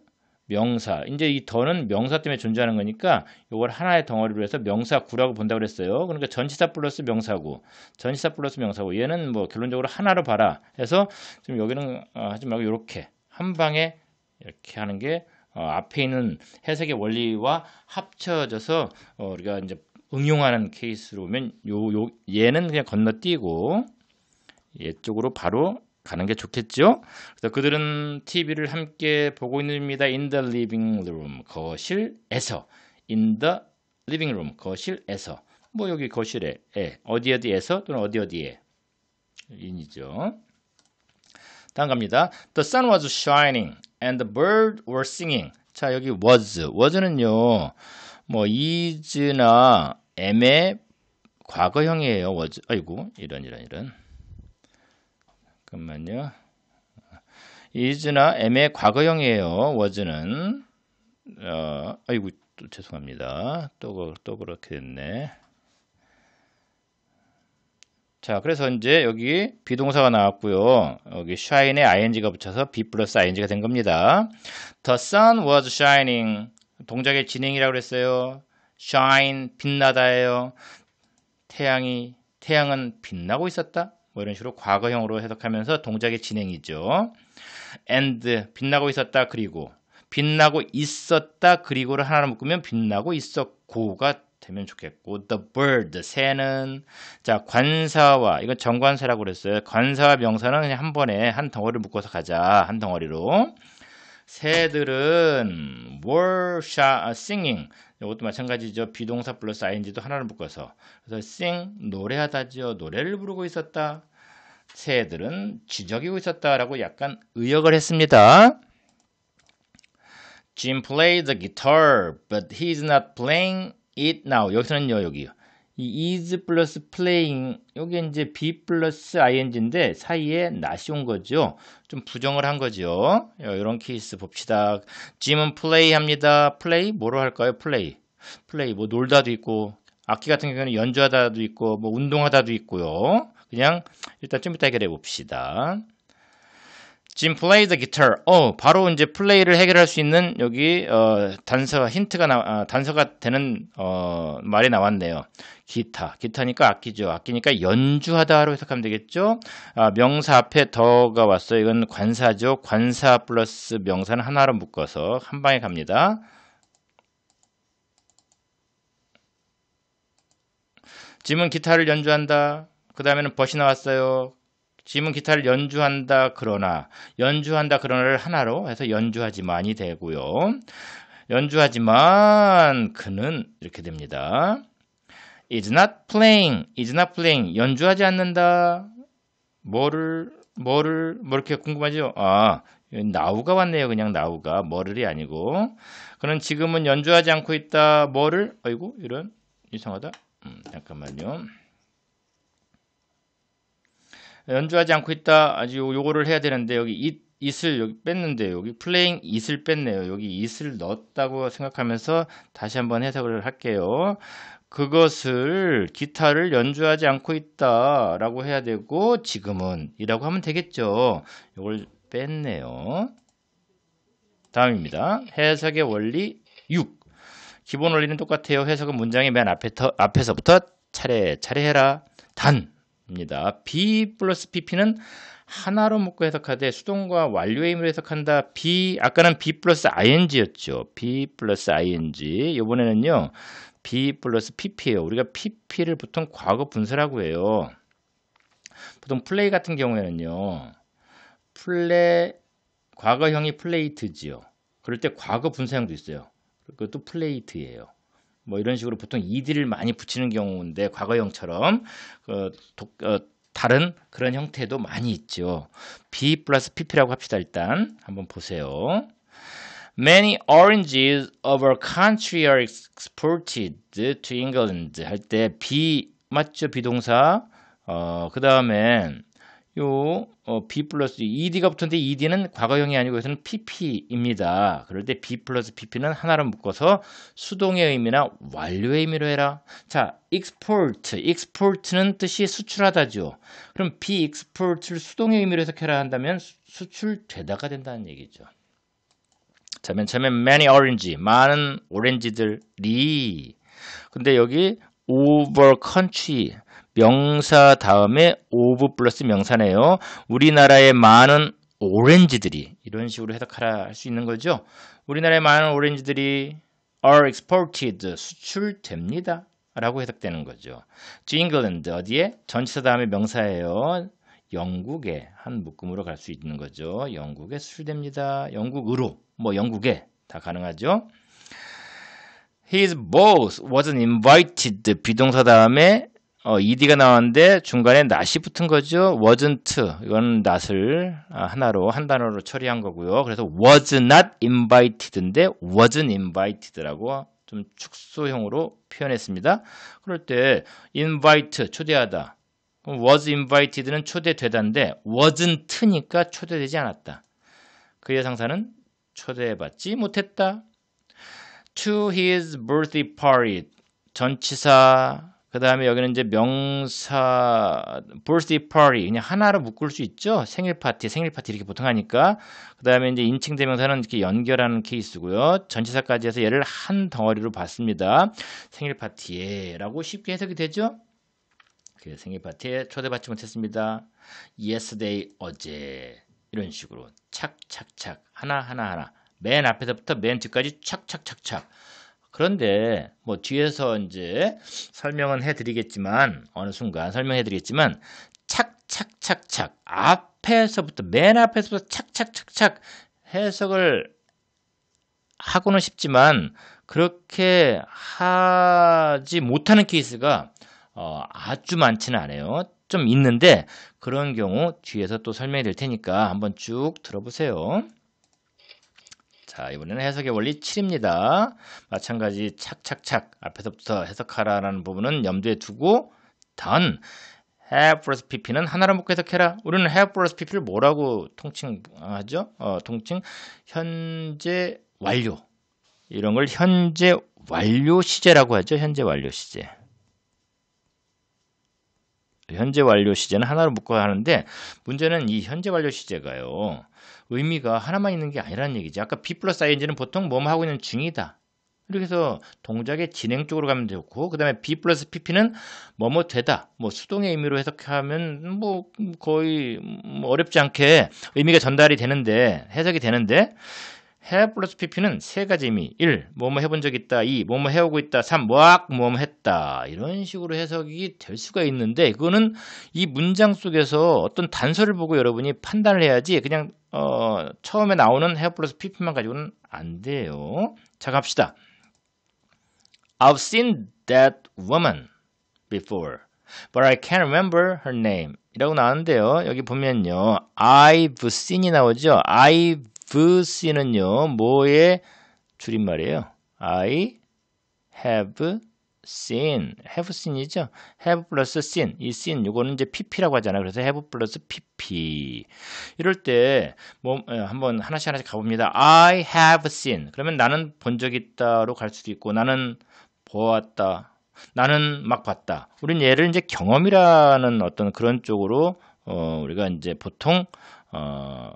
Speaker 1: 명사. 이제 이 더는 명사 때문에 존재하는 거니까 이걸 하나의 덩어리로 해서 명사구라고 본다고 그랬어요. 그러니까 전치사 플러스 명사구, 전치사 플러스 명사구. 얘는 뭐 결론적으로 하나로 봐라. 해서 지금 여기는 아, 하지 말고 이렇게 한 방에 이렇게 하는 게 어, 앞에 있는 해석의 원리와 합쳐져서 어, 우리가 이제 응용하는 케이스로 보면 요, 요 얘는 그냥 건너뛰고 얘 쪽으로 바로 가는 게 좋겠죠. 그래서 그들은 TV를 함께 보고 있습니다. In the living room 거실에서 in the living room 거실에서 뭐 여기 거실에 에, 예, 어디 어디에서 또는 어디 어디에 인이죠. 다음 갑니다. The sun was shining and the bird were singing. 자, 여기 was. was는요, 뭐, is나 am의 과거형이에요. was. 아이고, 이런, 이런, 이런. 잠깐만요. is나 am의 과거형이에요. was는. 어, 아이고, 또 죄송합니다. 또, 또 그렇게 됐네. 자, 그래서 이제 여기 비동사가 나왔고요. 여기 shine에 ing가 붙여서 b e plus ing가 된 겁니다. The sun was shining. 동작의 진행이라고 그랬어요. shine 빛나다예요. 태양이 태양은 빛나고 있었다. 뭐 이런 식으로 과거형으로 해석하면서 동작의 진행이죠. and 빛나고 있었다 그리고 빛나고 있었다 그리고를 하나로 묶으면 빛나고 있었고가 되면 좋겠고 the bird 새는 자 관사와 이건 정관사라고 그랬어요 관사와 명사는 그냥 한 번에 한 덩어리를 묶어서 가자 한 덩어리로 새들은 were 아, singing 이것도 마찬가지죠 비동사 플러스 ing도 하나를 묶어서 그래서 sing 노래하다지요 노래를 부르고 있었다 새들은 지적이고 있었다라고 약간 의역을 했습니다. Jim played the guitar, but he's not playing it now. 여기서는요, 여기요. 이 is 플러스 playing, 요게 이제 be 플러스 ing인데 사이에 not이 온 거죠. 좀 부정을 한 거죠. 이런 케이스 봅시다. 짐은 play 합니다. play? 뭐로 할까요? play. play. 뭐 놀다도 있고, 악기 같은 경우는 연주하다도 있고, 뭐 운동하다도 있고요. 그냥 일단 좀 이따 해결해 봅시다. 지금 m p l a y e the guitar. 어, 바로 이제 플레이를 해결할 수 있는 여기 어, 단서가 힌트가 나, 아, 단서가 되는 어, 말이 나왔네요. 기타, 기타니까 악기죠. 악기니까 연주하다로 해석하면 되겠죠. 아, 명사 앞에 더가 왔어요. 이건 관사죠. 관사 플러스 명사는 하나로 묶어서 한 방에 갑니다. 짐은 기타를 연주한다. 그 다음에는 벗이 나왔어요. 지문 기타를 연주한다 그러나 연주한다 그러나를 하나로 해서 연주하지만이 되고요. 연주하지만 그는 이렇게 됩니다. is not playing, is not playing 연주하지 않는다. 뭐를 뭐를 뭐 이렇게 궁금하죠? 아 나우가 왔네요. 그냥 나우가 뭐를이 아니고 그는 지금은 연주하지 않고 있다. 뭐를? 아이고 이런 이상하다. 음, 잠깐만요. 연주하지 않고 있다. 아직 요거를 해야 되는데 여기 이 이슬 여기 뺐는데 여기 플레잉 이슬 뺐네요. 여기 이슬 넣었다고 생각하면서 다시 한번 해석을 할게요. 그것을 기타를 연주하지 않고 있다라고 해야 되고 지금은 이라고 하면 되겠죠. 이걸 뺐네요. 다음입니다. 해석의 원리 6. 기본 원리는 똑같아요. 해석은 문장의 맨 앞에 터, 앞에서부터 차례차례 해라. 단 입니다. B 플러스 PP는 하나로 묶어 해석하되 수동과 완료의 힘으로 해석한다. B 아까는 B 플러스 ing였죠. B 플러스 ing 이번에는요 B 플러스 PP예요. 우리가 PP를 보통 과거 분사라고 해요. 보통 플레이 같은 경우에는요 플레 과거형이 플레이트지요. 그럴 때 과거 분사형도 있어요. 그것도 플레이트예요. 뭐 이런 식으로 보통 이디를 많이 붙이는 경우인데 과거형처럼 어, 독, 어, 다른 그런 형태도 많이 있죠. B 플러스 PP라고 합시다. 일단 한번 보세요. Many oranges of our country are exported to England 할 때 B 맞죠? 비동사. 어, 그다음엔 요 어, B 플러스 ED가 붙었는데 ED는 과거형이 아니고 여기서는 PP입니다. 그럴 때 B 플러스 PP는 하나로 묶어서 수동의 의미나 완료의 의미로 해라. 자, export, export는 뜻이 수출하다죠. 그럼 B export를 수동의 의미로 해석해라 한다면 수출되다가 된다는 얘기죠. 자, 맨 처음에 many orange, 많은 오렌지들이 근데 여기 over country 명사 다음에 오브 플러스 명사네요. 우리나라의 많은 오렌지들이 이런 식으로 해석하라 할 수 있는 거죠. 우리나라의 많은 오렌지들이 are exported 수출됩니다. 라고 해석되는 거죠. To England 어디에? 전치사 다음에 명사예요. 영국에 한 묶음으로 갈 수 있는 거죠. 영국에 수출됩니다. 영국으로 뭐 영국에 다 가능하죠. His boss w a s invited 비동사 다음에 어, ed가 나왔는데 중간에 not이 붙은 거죠. wasn't 이건 not을 아, 하나로 한 단어로 처리한 거고요. 그래서 was not invited인데 wasn't invited라고 좀 축소형으로 표현했습니다. 그럴 때 invite 초대하다. was invited는 초대되다인데 wasn't니까 초대되지 않았다. 그의 상사는 초대받지 못했다. to his birthday party 전치사 그 다음에 여기는 이제 명사 birthday party 그냥 하나로 묶을 수 있죠. 생일 파티, 생일 파티 이렇게 보통 하니까 그 다음에 이제 인칭 대명사는 이렇게 연결하는 케이스고요. 전치사까지 해서 얘를 한 덩어리로 봤습니다. 생일 파티에라고 쉽게 해석이 되죠. 그 생일 파티에 초대받지 못했습니다. yesterday 어제 이런 식으로 착착착 하나 하나 하나 맨 앞에서부터 맨 뒤까지 착착착착 그런데 뭐 뒤에서 이제 설명은 해드리겠지만 어느 순간 설명해드리겠지만 착착착착 앞에서부터 맨 앞에서부터 착착착착 해석을 하고는 싶지만 그렇게 하지 못하는 케이스가 어, 아주 많지는 않아요. 좀 있는데 그런 경우 뒤에서 또설명해 드릴 테니까 한번 쭉 들어보세요. 자, 이번에는 해석의 원리 7입니다. 마찬가지 착착착 앞에서부터 해석하라는 부분은 염두에 두고 done have 플러스 pp는 하나로 묶어 해석해라. 우리는 have 플러스 pp를 뭐라고 통칭하죠? 어, 통칭 현재 완료 이런 걸 현재 완료 시제라고 하죠. 현재 완료 시제. 현재 완료 시제는 하나로 묶어야 하는데 문제는 이 현재 완료 시제가요. 의미가 하나만 있는 게 아니라는 얘기죠 아까 B 플러스 ING는 보통 뭐뭐 하고 있는 중이다. 이렇게 해서 동작의 진행 쪽으로 가면 되고 그 다음에 B 플러스 PP는 뭐뭐 되다 뭐 수동의 의미로 해석하면 뭐 거의 뭐 어렵지 않게 의미가 전달이 되는데 해석이 되는데 have 플러스 pp는 세 가지 의미. 1. 뭐 뭐 해본 적 있다. 2. 뭐 뭐 해오고 있다. 3. 뭐악 뭐뭐 했다. 이런 식으로 해석이 될 수가 있는데 그거는 이 문장 속에서 어떤 단서를 보고 여러분이 판단을 해야지 그냥 어, 처음에 나오는 have 플러스 pp만 가지고는 안 돼요. 자 갑시다. I've seen that woman before. But I can't remember her name. 이라고 나왔는데요. 여기 보면요. I've seen이 나오죠. I've V씨는요, 그 뭐의 줄임말이에요. I have seen. have seen이죠. have 플러스 seen. 이 seen 요거는 이제 pp라고 하잖아요. 그래서 have 플러스 pp. 이럴 때뭐 예, 한번 하나씩 하나씩 가 봅니다. I have seen. 그러면 나는 본 적 있다로 갈 수도 있고 나는 보았다. 나는 막 봤다. 우린 얘를 이제 경험이라는 어떤 그런 쪽으로 어 우리가 이제 보통 어,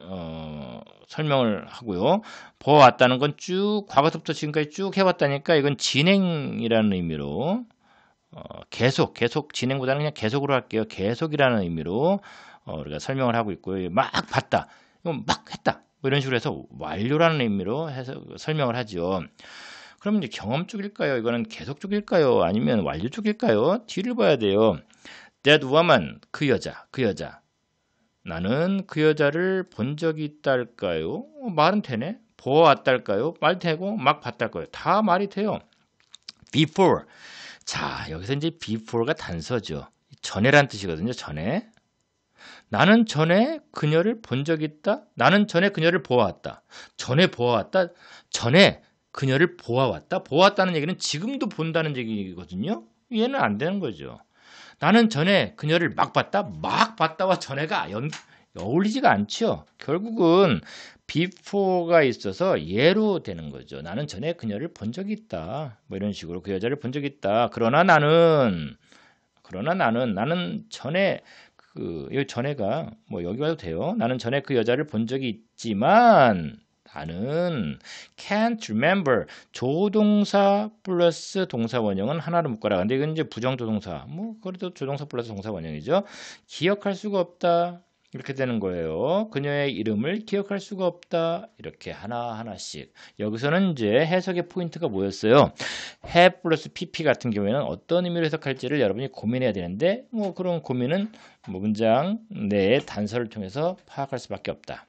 Speaker 1: 어, 설명을 하고요. 보아왔다는 건 쭉 과거부터 지금까지 쭉 해왔다니까 이건 진행이라는 의미로 어, 계속 계속 진행보다는 그냥 계속으로 할게요. 계속이라는 의미로 어, 우리가 설명을 하고 있고요. 막 봤다, 막 했다 뭐 이런 식으로 해서 완료라는 의미로 해서 설명을 하죠. 그럼 이제 경험 쪽일까요? 이거는 계속 쪽일까요? 아니면 완료 쪽일까요? 뒤를 봐야 돼요. That woman, 그 여자, 그 여자. 나는 그 여자를 본 적이 있달까요? 어, 말은 되네. 보았달까요? 말 되고 막 봤달까요? 다 말이 돼요. before. 자, 여기서 이제 before가 단서죠. 전에란 뜻이거든요. 전에. 나는 전에 그녀를 본적이 있다. 나는 전에 그녀를 보아왔다. 전에 보아왔다. 전에 그녀를 보아왔다. 보았다는 얘기는 지금도 본다는 얘기거든요. 얘는 안 되는 거죠. 나는 전에 그녀를 막 봤다, 막 봤다와 전에가 연, 어울리지가 않죠. 결국은 비포가 있어서 예로 되는 거죠. 나는 전에 그녀를 본 적이 있다. 뭐 이런 식으로 그 여자를 본 적이 있다. 그러나 나는 그러나 나는 나는 전에 그 전에가 뭐 여기 와도 돼요. 나는 전에 그 여자를 본 적이 있지만 나는 can't remember 조동사 플러스 동사 원형은 하나로 묶어라. 근데 이건 이제 부정조동사. 뭐 그래도 조동사 플러스 동사 원형이죠. 기억할 수가 없다. 이렇게 되는 거예요. 그녀의 이름을 기억할 수가 없다. 이렇게 하나하나씩. 여기서는 이제 해석의 포인트가 뭐였어요? 해 플러스 pp 같은 경우에는 어떤 의미로 해석할지를 여러분이 고민해야 되는데, 뭐 그런 고민은 뭐 문장 내의 단서를 통해서 파악할 수밖에 없다.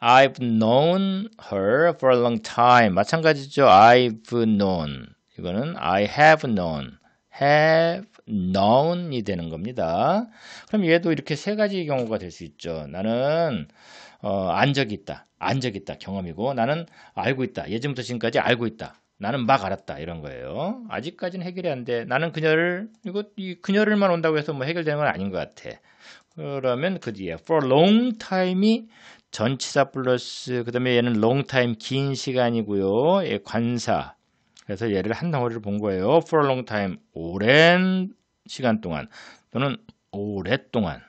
Speaker 1: I've known her for a long time. 마찬가지죠. I've known. 이거는 I have known. have known이 되는 겁니다. 그럼 얘도 이렇게 세 가지 경우가 될 수 있죠. 나는 어, 안 적이 있다. 안 적이 있다. 경험이고 나는 알고 있다. 예전부터 지금까지 알고 있다. 나는 막 알았다 이런 거예요. 아직까지는 해결이 안 돼. 나는 그녀를 이거 이 그녀를만 온다고 해서 뭐 해결되는 건 아닌 것 같아. 그러면 그 뒤에 for long time이 전치사 플러스 그다음에 얘는 롱타임 긴 시간이고요. 예, 관사. 그래서 얘를 한 덩어리를 본 거예요. for a long time 오랜 시간 동안 또는 오랫동안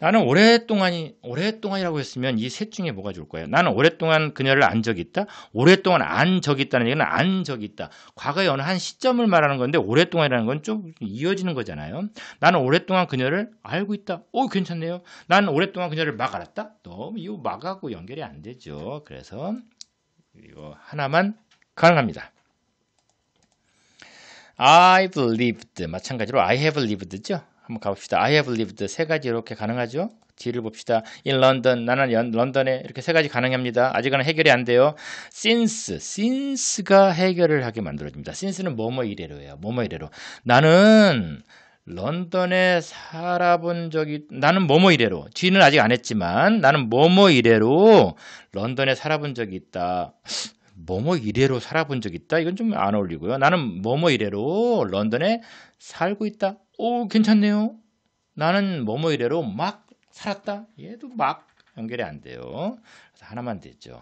Speaker 1: 나는 오랫동안이 오랫동안이라고 했으면 이 셋 중에 뭐가 좋을 까요 나는 오랫동안 그녀를 안 적이 있다. 오랫동안 안 적이 있다는 얘기는 안 적이 있다. 과거의 어느 한 시점을 말하는 건데 오랫동안이라는 건 좀 이어지는 거잖아요. 나는 오랫동안 그녀를 알고 있다. 오 괜찮네요. 나는 오랫동안 그녀를 막 알았다. 너무 이거 막하고 연결이 안 되죠. 그래서 이거 하나만 가능합니다. I've lived 마찬가지로 I have lived죠. 한번 가봅시다. I have lived 세 가지 이렇게 가능하죠. 뒤를 봅시다. In London 나는 연, 런던에 이렇게 세 가지 가능합니다. 아직은 해결이 안 돼요. Since since가 해결을 하게 만들어집니다. Since는 뭐뭐 이래로예요. 뭐뭐 이래로 나는 런던에 살아본 적이 나는 뭐뭐 이래로 뒤는 아직 안 했지만 나는 뭐뭐 이래로 런던에 살아본 적이 있다. 뭐뭐 이래로 살아본 적 있다. 이건 좀 안 어울리고요. 나는 뭐뭐 이래로 런던에 살고 있다. 오 괜찮네요. 나는 뭐뭐 이래로 막 살았다. 얘도 막 연결이 안 돼요. 그래서 하나만 됐죠.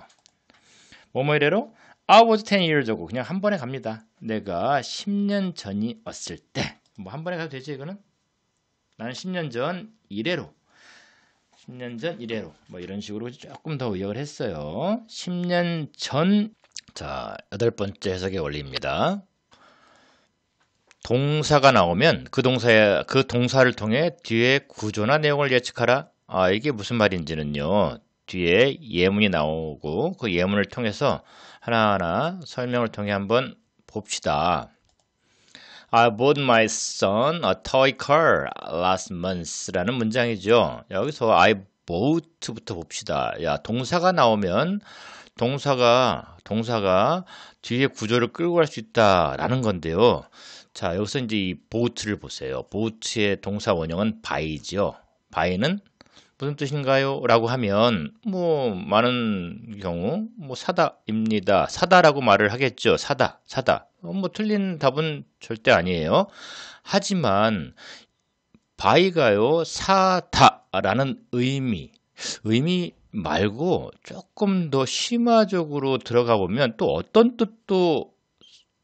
Speaker 1: 뭐뭐 이래로 I was 10 years ago. 그냥 한 번에 갑니다. 내가 10년 전이었을 때. 뭐 한 번에 가도 되지 이거는? 나는 10년 전 이래로 10년 전 이래로 뭐 이런 식으로 조금 더 의역을 했어요. 10년 전 자, 여덟 번째 해석의 원리입니다. 동사가 나오면 그 동사에 그 동사를 통해 뒤에 구조나 내용을 예측하라. 아, 이게 무슨 말인지는요. 뒤에 예문이 나오고 그 예문을 통해서 하나하나 설명을 통해 한번 봅시다. I bought my son a toy car last month라는 문장이죠. 여기서 I bought부터 봅시다. 야, 동사가 나오면 동사가 동사가 뒤에 구조를 끌고 갈 수 있다라는 건데요. 자, 여기서 이제 이 보트를 보세요. 보트의 동사 원형은 바이죠 바이는 무슨 뜻인가요? 라고 하면 뭐 많은 경우 뭐 사다입니다. 사다라고 말을 하겠죠. 사다, 사다. 어, 뭐 틀린 답은 절대 아니에요. 하지만 바이가요 사다라는 의미 의미 말고 조금 더 심화적으로 들어가 보면 또 어떤 뜻도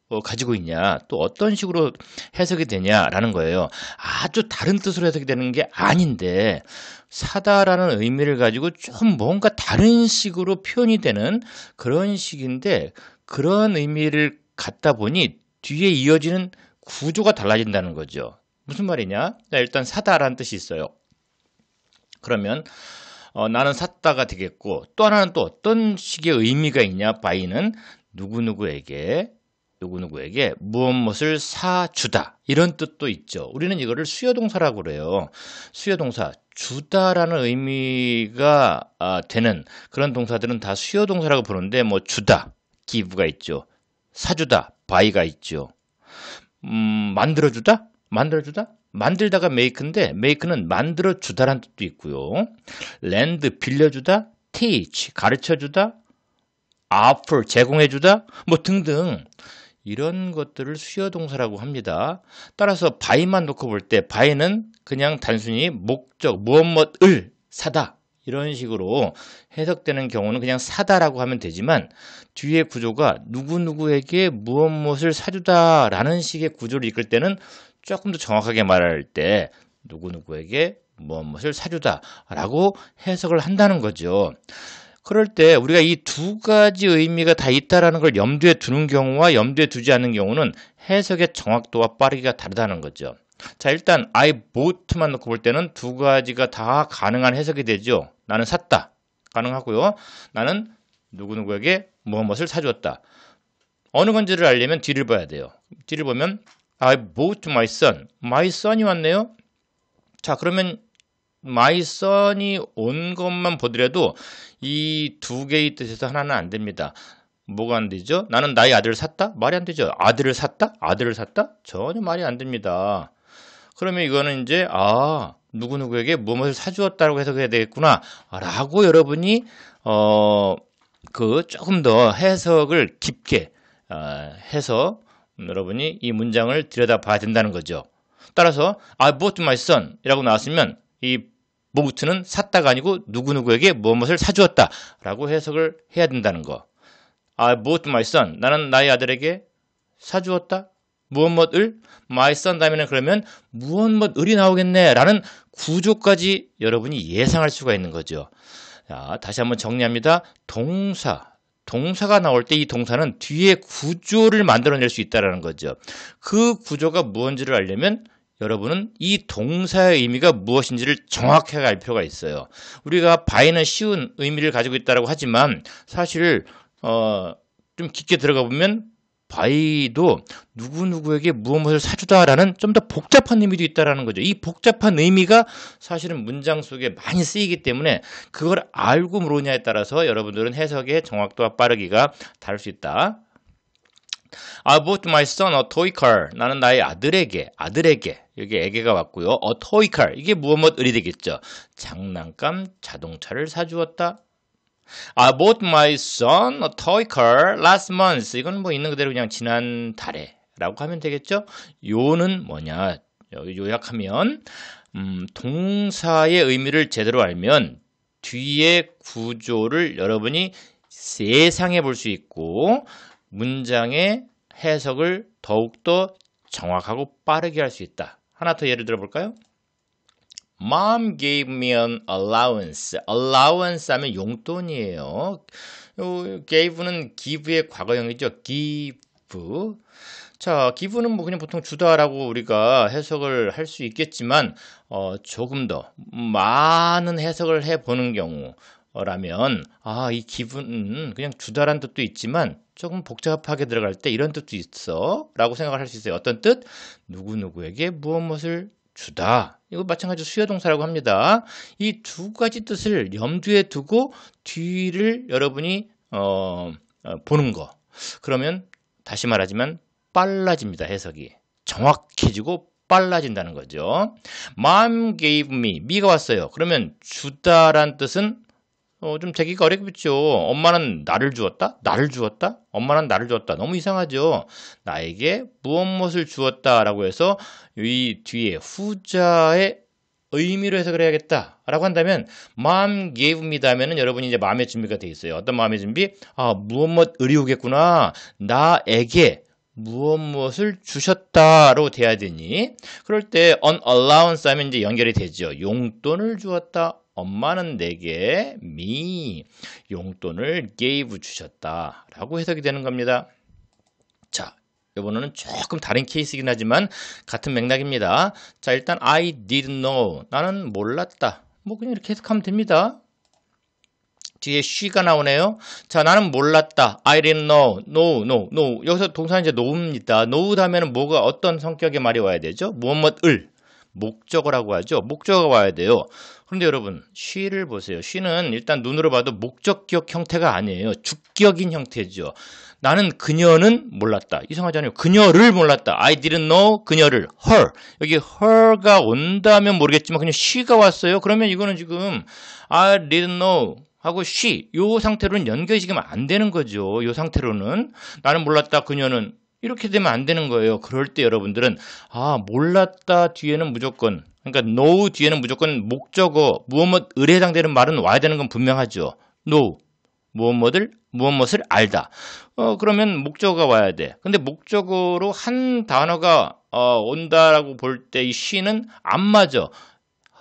Speaker 1: 어, 가지고 있냐, 또 어떤 식으로 해석이 되냐라는 거예요. 아주 다른 뜻으로 해석이 되는 게 아닌데, 사다라는 의미를 가지고 좀 뭔가 다른 식으로 표현이 되는 그런 식인데, 그런 의미를 갖다 보니 뒤에 이어지는 구조가 달라진다는 거죠. 무슨 말이냐? 일단 사다라는 뜻이 있어요. 그러면, 어, 나는 샀다가 되겠고, 또 하나는 또 어떤 식의 의미가 있냐, 바이는 누구누구에게 누구누구에게 무엇무엇을 사주다. 이런 뜻도 있죠. 우리는 이거를 수요동사라고 그래요. 수요동사 주다라는 의미가 아, 되는 그런 동사들은 다수요동사라고 부르는데 뭐 주다, 기부가 있죠. 사주다, 바이가 있죠. 음, 만들어주다? 만들어주다? 만들다가 메이크인데메이크는 만들어주다라는 뜻도 있고요. 랜드 빌려주다? teach, 가르쳐주다? offer, 제공해주다? 뭐 등등 이런 것들을 수요 동사라고 합니다. 따라서 바이만 놓고 볼 때 바이는 그냥 단순히 목적 무엇뭇을 사다 이런 식으로 해석되는 경우는 그냥 사다라고 하면 되지만 뒤에 구조가 누구누구에게 무엇무엇을 사주다라는 식의 구조를 이끌 때는 조금 더 정확하게 말할 때 누구누구에게 무엇무엇을 사주다라고 해석을 한다는 거죠. 그럴 때 우리가 이 두 가지 의미가 다 있다라는 걸 염두에 두는 경우와 염두에 두지 않는 경우는 해석의 정확도와 빠르기가 다르다는 거죠. 자, 일단 I bought만 놓고 볼 때는 두 가지가 다 가능한 해석이 되죠. 나는 샀다. 가능하고요. 나는 누구누구에게 무엇을 사주었다. 어느 건지를 알려면 뒤를 봐야 돼요. 뒤를 보면 I bought my son. My son이 왔네요. 자, 그러면 마이선이 온 것만 보더라도 이 두 개의 뜻에서 하나는 안 됩니다. 뭐가 안 되죠? 나는 나의 아들을 샀다? 말이 안 되죠. 아들을 샀다? 아들을 샀다? 전혀 말이 안 됩니다. 그러면 이거는 이제 아 누구누구에게 무엇을 사주었다고 해석해야 되겠구나 라고 여러분이 어 그 조금 더 해석을 깊게 어, 해서 여러분이 이 문장을 들여다봐야 된다는 거죠. 따라서 I bought my son이라고 나왔으면 이 무구트는 샀다가 아니고 누구누구에게 무엇을 사주었다라고 해석을 해야 된다는 거. 아, 모트 마이 선. 나는 나의 아들에게 사주었다. 무엇뭇을 마이 선 다음에는 그러면 무엇뭇을이 나오겠네라는 구조까지 여러분이 예상할 수가 있는 거죠. 자, 다시 한번 정리합니다. 동사 동사가 나올 때 이 동사는 뒤에 구조를 만들어낼 수 있다는 거죠. 그 구조가 무언지를 알려면 여러분은 이 동사의 의미가 무엇인지를 정확히알 필요가 있어요. 우리가 바이는 쉬운 의미를 가지고 있다라고 하지만 사실 어, 좀 깊게 들어가 보면 바이도 누구누구에게 무엇을 사주다라는 좀 더 복잡한 의미도 있다라는 거죠. 이 복잡한 의미가 사실은 문장 속에 많이 쓰이기 때문에 그걸 알고 물으냐에 따라서 여러분들은 해석의 정확도와 빠르기가 다를 수 있다. I bought my son a toy car. 나는 나의 아들에게, 아들에게, 여기 에게가 왔고요. a toy car. 이게 무엇무엇이 되겠죠. 장난감 자동차를 사주었다. I bought my son a toy car last month. 이건 뭐 있는 그대로 그냥 지난 달에. 라고 하면 되겠죠. 요는 뭐냐. 여기 요약하면, 음, 동사의 의미를 제대로 알면 뒤에 구조를 여러분이 세상에 볼 수 있고 문장의 해석을 더욱더 정확하고 빠르게 할 수 있다. 하나 더 예를 들어 볼까요? Mom gave me an allowance. allowance 하면 용돈이에요. gave는 give의 과거형이죠. give. 자, 기부는 뭐 그냥 보통 주다라고 우리가 해석을 할 수 있겠지만 어, 조금 더 많은 해석을 해 보는 경우 라면 아 이 기분은 음, 그냥 주다란 뜻도 있지만 조금 복잡하게 들어갈 때 이런 뜻도 있어 라고 생각을 할 수 있어요 어떤 뜻 누구누구에게 무엇무엇을 주다 이거 마찬가지로 수여동사라고 합니다 이 두 가지 뜻을 염두에 두고 뒤를 여러분이 어, 어, 보는 거 그러면 다시 말하지만 빨라집니다 해석이 정확해지고 빨라진다는 거죠. 마음 gave me, m 가 왔어요. 그러면 주다란 뜻은 어, 좀 되기가 어렵겠죠. 엄마는 나를 주었다? 나를 주었다? 엄마는 나를 주었다. 너무 이상하죠. 나에게 무엇 무엇을 주었다라고 해서 이 뒤에 후자의 의미로 해석을 해야겠다라고 한다면 마음 gave me 다면은 여러분이 이제 마음의 준비가 돼 있어요. 어떤 마음의 준비? 아, 무엇 무엇 의리우겠구나. 나에게 무엇 무엇을 주셨다로 돼야 되니 그럴 때 on allowance 하면 이제 연결이 되죠. 용돈을 주었다. 엄마는 내게 미 용돈을 gave 주셨다라고 해석이 되는 겁니다. 자, 이번에는 조금 다른 케이스이긴 하지만 같은 맥락입니다. 자, 일단 I did know 나는 몰랐다. 뭐 그냥 이렇게 해석하면 됩니다. 뒤에 she가 나오네요. 자, 나는 몰랐다. I didn't know. No, no, no. 여기서 동사 이제 no입니다. no 다음에는 뭐가 어떤 성격의 말이 와야 되죠? 무엇을 목적어라고 하죠. 목적어가 와야 돼요. 근데 여러분 쉬를 보세요. 쉬는 일단 눈으로 봐도 목적격 형태가 아니에요. 주격인 형태죠. 나는 그녀는 몰랐다. 이상하잖아요. 그녀를 몰랐다. I didn't know 그녀를. her. 여기 her가 온다면 모르겠지만 그냥 she가 왔어요. 그러면 이거는 지금 I didn't know 하고 she 요 상태로는 연결이 지금 안 되는 거죠. 요 상태로는 나는 몰랐다. 그녀는 이렇게 되면 안 되는 거예요. 그럴 때 여러분들은 아 몰랐다 뒤에는 무조건 그러니까 no 뒤에는 무조건 목적어 무엇뭇 을에 해당되는 말은 와야 되는 건 분명하죠. no 무엇뭇을 무엇뭇을 알다. 어 그러면 목적어가 와야 돼. 근데 목적어로 한 단어가 어, 온다라고 볼 때 이 she는 안 맞아.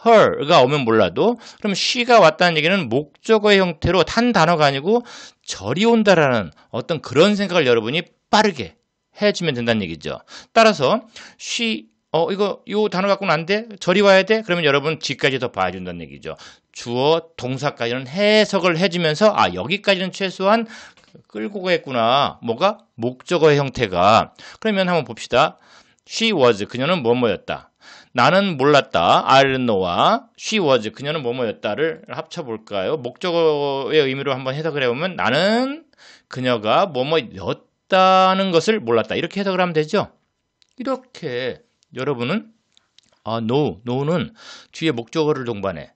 Speaker 1: her가 오면 몰라도 그럼 she가 왔다는 얘기는 목적어의 형태로 한 단어가 아니고 절이 온다라는 어떤 그런 생각을 여러분이 빠르게 해주면 된다는 얘기죠. 따라서 she 어, 이거, 요 단어 갖고는 안 돼? 저리 와야 돼? 그러면 여러분 지까지 더 봐준다는 얘기죠. 주어, 동사까지는 해석을 해주면서, 아, 여기까지는 최소한 끌고 가겠구나. 뭐가? 목적어의 형태가. 그러면 한번 봅시다. She was. 그녀는 뭐뭐였다. 나는 몰랐다. I don't know와 she was. 그녀는 뭐뭐였다를 합쳐볼까요? 목적어의 의미로 한번 해석을 해보면 나는 그녀가 뭐뭐였다는 것을 몰랐다. 이렇게 해석을 하면 되죠. 이렇게 여러분은 아, no, no는 뒤에 목적어를 동반해.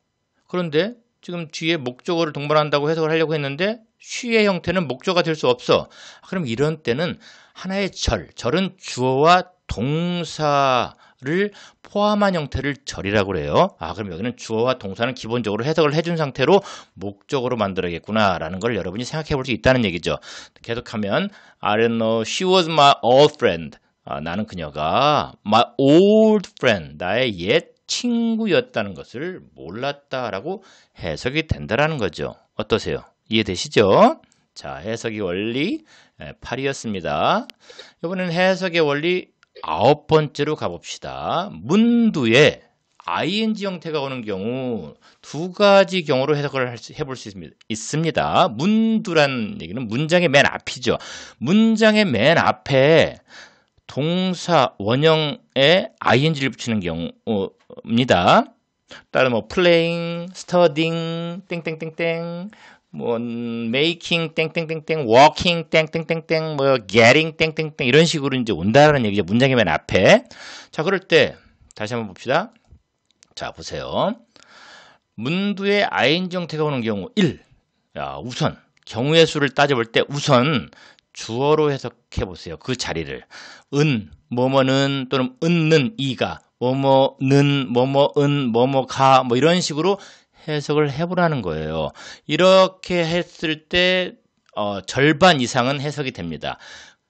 Speaker 1: 그런데 지금 뒤에 목적어를 동반한다고 해석을 하려고 했는데 쉬의 형태는 목적어가 될 수 없어. 아, 그럼 이런 때는 하나의 절, 절은 주어와 동사를 포함한 형태를 절이라고 그래요. 아, 그럼 여기는 주어와 동사는 기본적으로 해석을 해준 상태로 목적으로 만들어야겠구나라는 걸 여러분이 생각해 볼 수 있다는 얘기죠. 계속하면 I don't know, she was my old friend. 아, 나는 그녀가 my old friend, 나의 옛 친구였다는 것을 몰랐다라고 해석이 된다라는 거죠. 어떠세요? 이해되시죠? 자, 해석의 원리 8이었습니다. 예, 이번에는 해석의 원리 아홉 번째로 가봅시다. 문두에 ing 형태가 오는 경우 두 가지 경우로 해석을 해볼 수 있습니다. 문두란 얘기는 문장의 맨 앞이죠. 문장의 맨 앞에 동사 원형에 ing를 붙이는 경우입니다. 따로뭐 playing, studying, 땡땡땡땡, 뭐 making 땡땡땡땡, walking 땡땡땡땡, 뭐 getting 땡땡땡 이런 식으로 이제 온다라는 얘기죠. 문장의 맨 앞에. 자, 그럴 때 다시 한번 봅시다. 자, 보세요. 문두에 ing 형태가 오는 경우 1. 야, 우선 경우의 수를 따져볼 때 우선 주어로 해석해 보세요. 그 자리를 은 뭐뭐는 또는 은는 이가 뭐뭐는 뭐뭐은 뭐뭐가 뭐 이런 식으로 해석을 해보라는 거예요. 이렇게 했을 때 어, 절반 이상은 해석이 됩니다.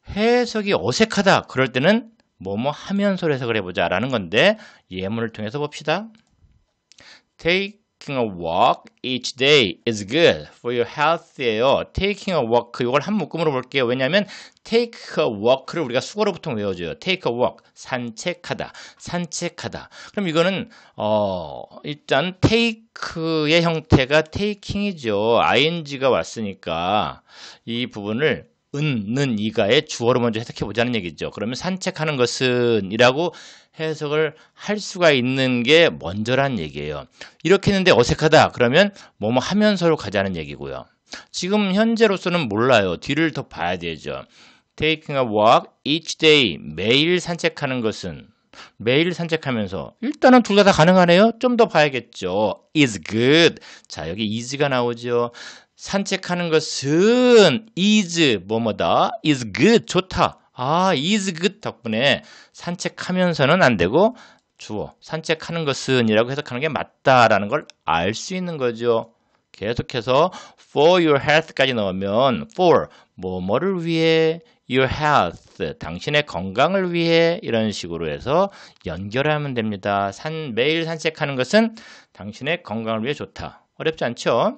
Speaker 1: 해석이 어색하다 그럴 때는 뭐뭐 하면서 해석을 해보자라는 건데 예문을 통해서 봅시다. Take taking a walk each day is good for your health예요. taking a walk 이걸 한 묶음으로 볼게요. 왜냐하면 take a walk를 우리가 수어로 보통 외워줘요. take a walk 산책하다 산책하다. 그럼 이거는 어 일단 take의 형태가 taking이죠. ing가 왔으니까 이 부분을 은는 이가의 주어로 먼저 해석해 보자는 얘기죠. 그러면 산책하는 것은이라고 해석을 할 수가 있는 게 먼저란 얘기예요. 이렇게 했는데 어색하다. 그러면 뭐뭐 하면서로 가자는 얘기고요. 지금 현재로서는 몰라요. 뒤를 더 봐야 되죠. Taking a walk each day. 매일 산책하는 것은 매일 산책하면서 일단은 둘 다 가능하네요. 좀 더 봐야겠죠. is good. 자, 여기 is가 나오죠. 산책하는 것은 is 뭐뭐다 is good 좋다 아 is good 덕분에 산책하면서는 안 되고 주어 산책하는 것은이라고 해석하는 게 맞다라는 걸 알 수 있는 거죠. 계속해서 for your health까지 넣으면 for 뭐뭐를 위해 your health 당신의 건강을 위해 이런 식으로 해서 연결하면 됩니다. 산 매일 산책하는 것은 당신의 건강을 위해 좋다. 어렵지 않죠?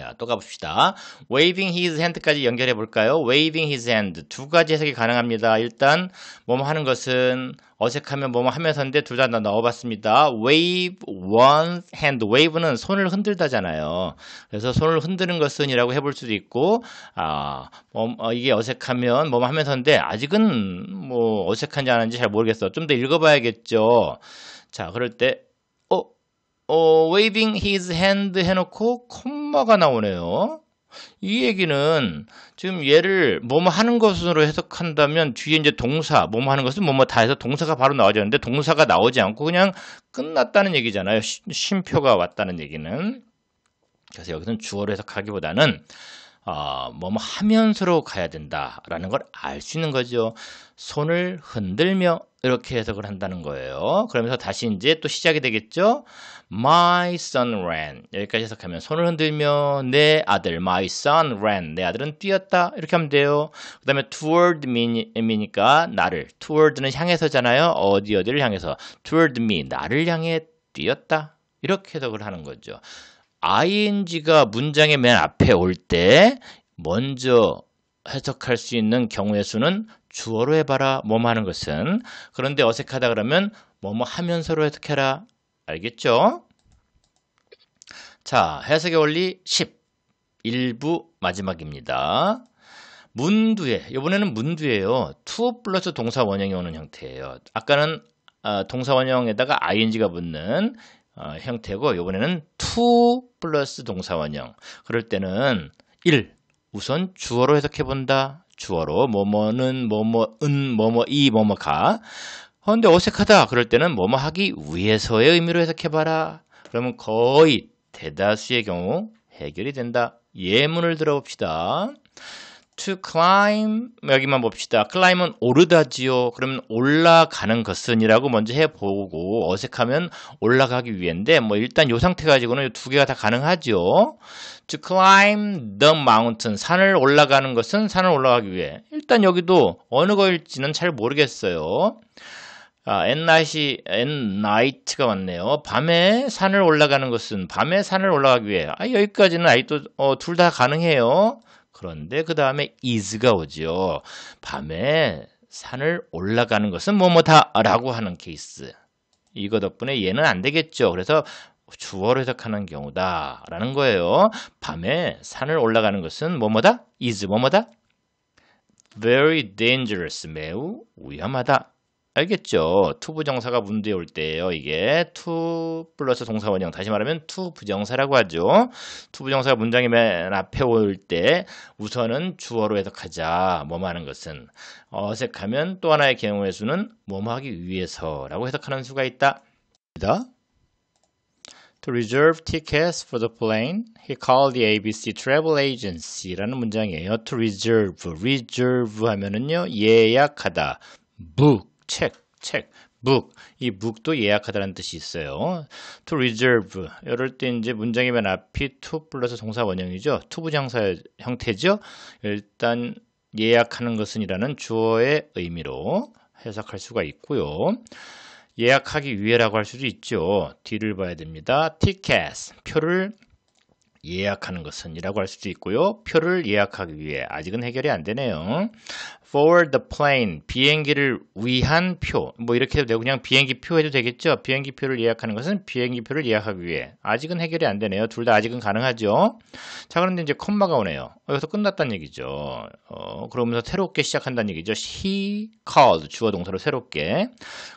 Speaker 1: 야, 또 가봅시다. waving his hand까지 연결해 볼까요? waving his hand. 두 가지 해석이 가능합니다. 일단, 뭐뭐 하는 것은 어색하면 뭐뭐 하면서인데 둘 다 넣어봤습니다. wave one's hand. wave는 손을 흔들다잖아요. 그래서 손을 흔드는 것은이라고 해볼 수도 있고, 아, 뭐, 어, 이게 어색하면 뭐뭐 하면서인데 아직은 뭐 어색한지 안 한지 잘 모르겠어. 좀 더 읽어봐야겠죠. 자, 그럴 때 어, waving his hand 해놓고 콤마가 나오네요. 이 얘기는 지금 얘를 뭐뭐 하는 것으로 해석한다면 뒤에 이제 동사, 뭐뭐 하는 것은 뭐뭐 다 해서 동사가 바로 나오자는데 동사가 나오지 않고 그냥 끝났다는 얘기잖아요. 쉼표가 왔다는 얘기는. 그래서 여기서는 주어로 해석하기보다는 어, 뭐뭐 하면서로 가야 된다라는 걸 알 수 있는 거죠. 손을 흔들며 이렇게 해석을 한다는 거예요. 그러면서 다시 이제 또 시작이 되겠죠. My son ran. 여기까지 해석하면 손을 흔들며 내 아들 my son ran. 내 아들은 뛰었다. 이렇게 하면 돼요. 그다음에 toward me니까 나를 toward는 향해서잖아요. 어디 어디를 향해서 toward me 나를 향해 뛰었다. 이렇게 해석을 하는 거죠. ing가 문장의 맨 앞에 올 때 먼저 해석할 수 있는 경우의 수는 주어로 해봐라 뭐뭐 하는 것은 그런데 어색하다 그러면 뭐뭐 하면서로 해석해라 알겠죠? 자 해석의 원리 10 일부 마지막입니다. 문두에 이번에는 문두에요투 o 플러스 동사 원형이 오는 형태예요. 아까는 어, 동사 원형에다가 ing가 붙는 어, 형태고 이번에는 투 o 플러스 동사 원형. 그럴 때는 1. 우선 주어로 해석해 본다. 주어로 뭐뭐는 뭐뭐은 뭐뭐이 뭐뭐가 그런데 어색하다 그럴 때는 뭐뭐 하기 위해서의 의미로 해석해봐라. 그러면 거의 대다수의 경우 해결이 된다. 예문을 들어봅시다. to climb 여기만 봅시다. climb은 오르다지요. 그러면 올라가는 것은이라고 먼저 해보고 어색하면 올라가기 위해인데 뭐 일단 요 상태 가지고는 두 개가 다 가능하죠. to climb the mountain 산을 올라가는 것은 산을 올라가기 위해. 일단 여기도 어느 거일지는 잘 모르겠어요. 아, at n i g h t night가 왔네요. 밤에 산을 올라가는 것은 밤에 산을 올라가기 위해. 아, 여기까지는 아직도 어, 둘다 가능해요. 그런데 그 다음에 is가 오죠. 밤에 산을 올라가는 것은 뭐뭐다라고 하는 케이스. 이거 덕분에 얘는 안 되겠죠. 그래서 주어로 해석하는 경우다라는 거예요. 밤에 산을 올라가는 것은 뭐뭐다? is 뭐뭐다? very dangerous 매우 위험하다. 알겠죠? t 부정사가 문제에 올 때예요. 이게 투 o 플러스 동사원형 다시 말하면 투 부정사라고 하죠. 투 부정사가 문장의 맨 앞에 올 때 우선은 주어로 해석하자. 뭐뭐 하는 것은 어색하면 또 하나의 경우의 수는 뭐뭐 하기 위해서라고 해석하는 수가 있다. To reserve tickets for the plane, he called the ABC Travel Agency라는 문장이에요. To reserve, reserve 하면은요 예약하다, book 책, 책, book 이 book도 예약하다는 뜻이 있어요. to reserve 이럴 때 이제 문장이면 앞이 to 플러스 동사 원형이죠. to 부장사 형태죠. 일단 예약하는 것은이라는 주어의 의미로 해석할 수가 있고요. 예약하기 위해라고 할 수도 있죠. 뒤를 봐야 됩니다. 티켓 표를 예약하는 것은이라고 할 수도 있고요. 표를 예약하기 위해 아직은 해결이 안 되네요. for w a r d the plane 비행기를 위한 표뭐 이렇게 해도 되고 그냥 비행기 표 해도 되겠죠 비행기 표를 예약하는 것은 비행기 표를 예약하기 위해 아직은 해결이 안 되네요 둘 다 아직은 가능하죠 자 그런데 이제 콤마가 오네요 어, 여기서 끝났다는 얘기죠 어, 그러면서 새롭게 시작한다는 얘기죠 he called 주어 동사로 새롭게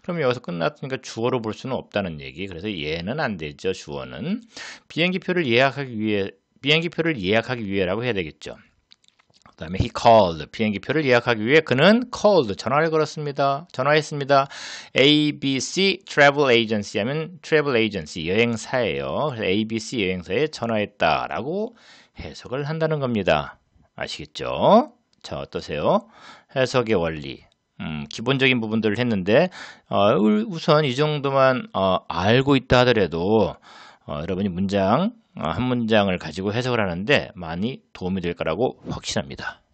Speaker 1: 그러면 여기서 끝났으니까 주어로 볼 수는 없다는 얘기 그래서 얘는 안 되죠 주어는 비행기 표를 예약하기 위해 비행기 표를 예약하기 위해라고 해야 되겠죠 그 다음에 he called. 비행기 표를 예약하기 위해 그는 called. 전화를 걸었습니다. 전화했습니다. ABC Travel Agency 하면 Travel Agency 여행사예요. ABC 여행사에 전화했다. 라고 해석을 한다는 겁니다. 아시겠죠? 자, 어떠세요? 해석의 원리. 음, 기본적인 부분들을 했는데, 어, 우선 이 정도만 어, 알고 있다 하더라도, 어, 여러분이 문장 어, 한 문장을 가지고 해석을 하는데 많이 도움이 될 거라고 확신합니다.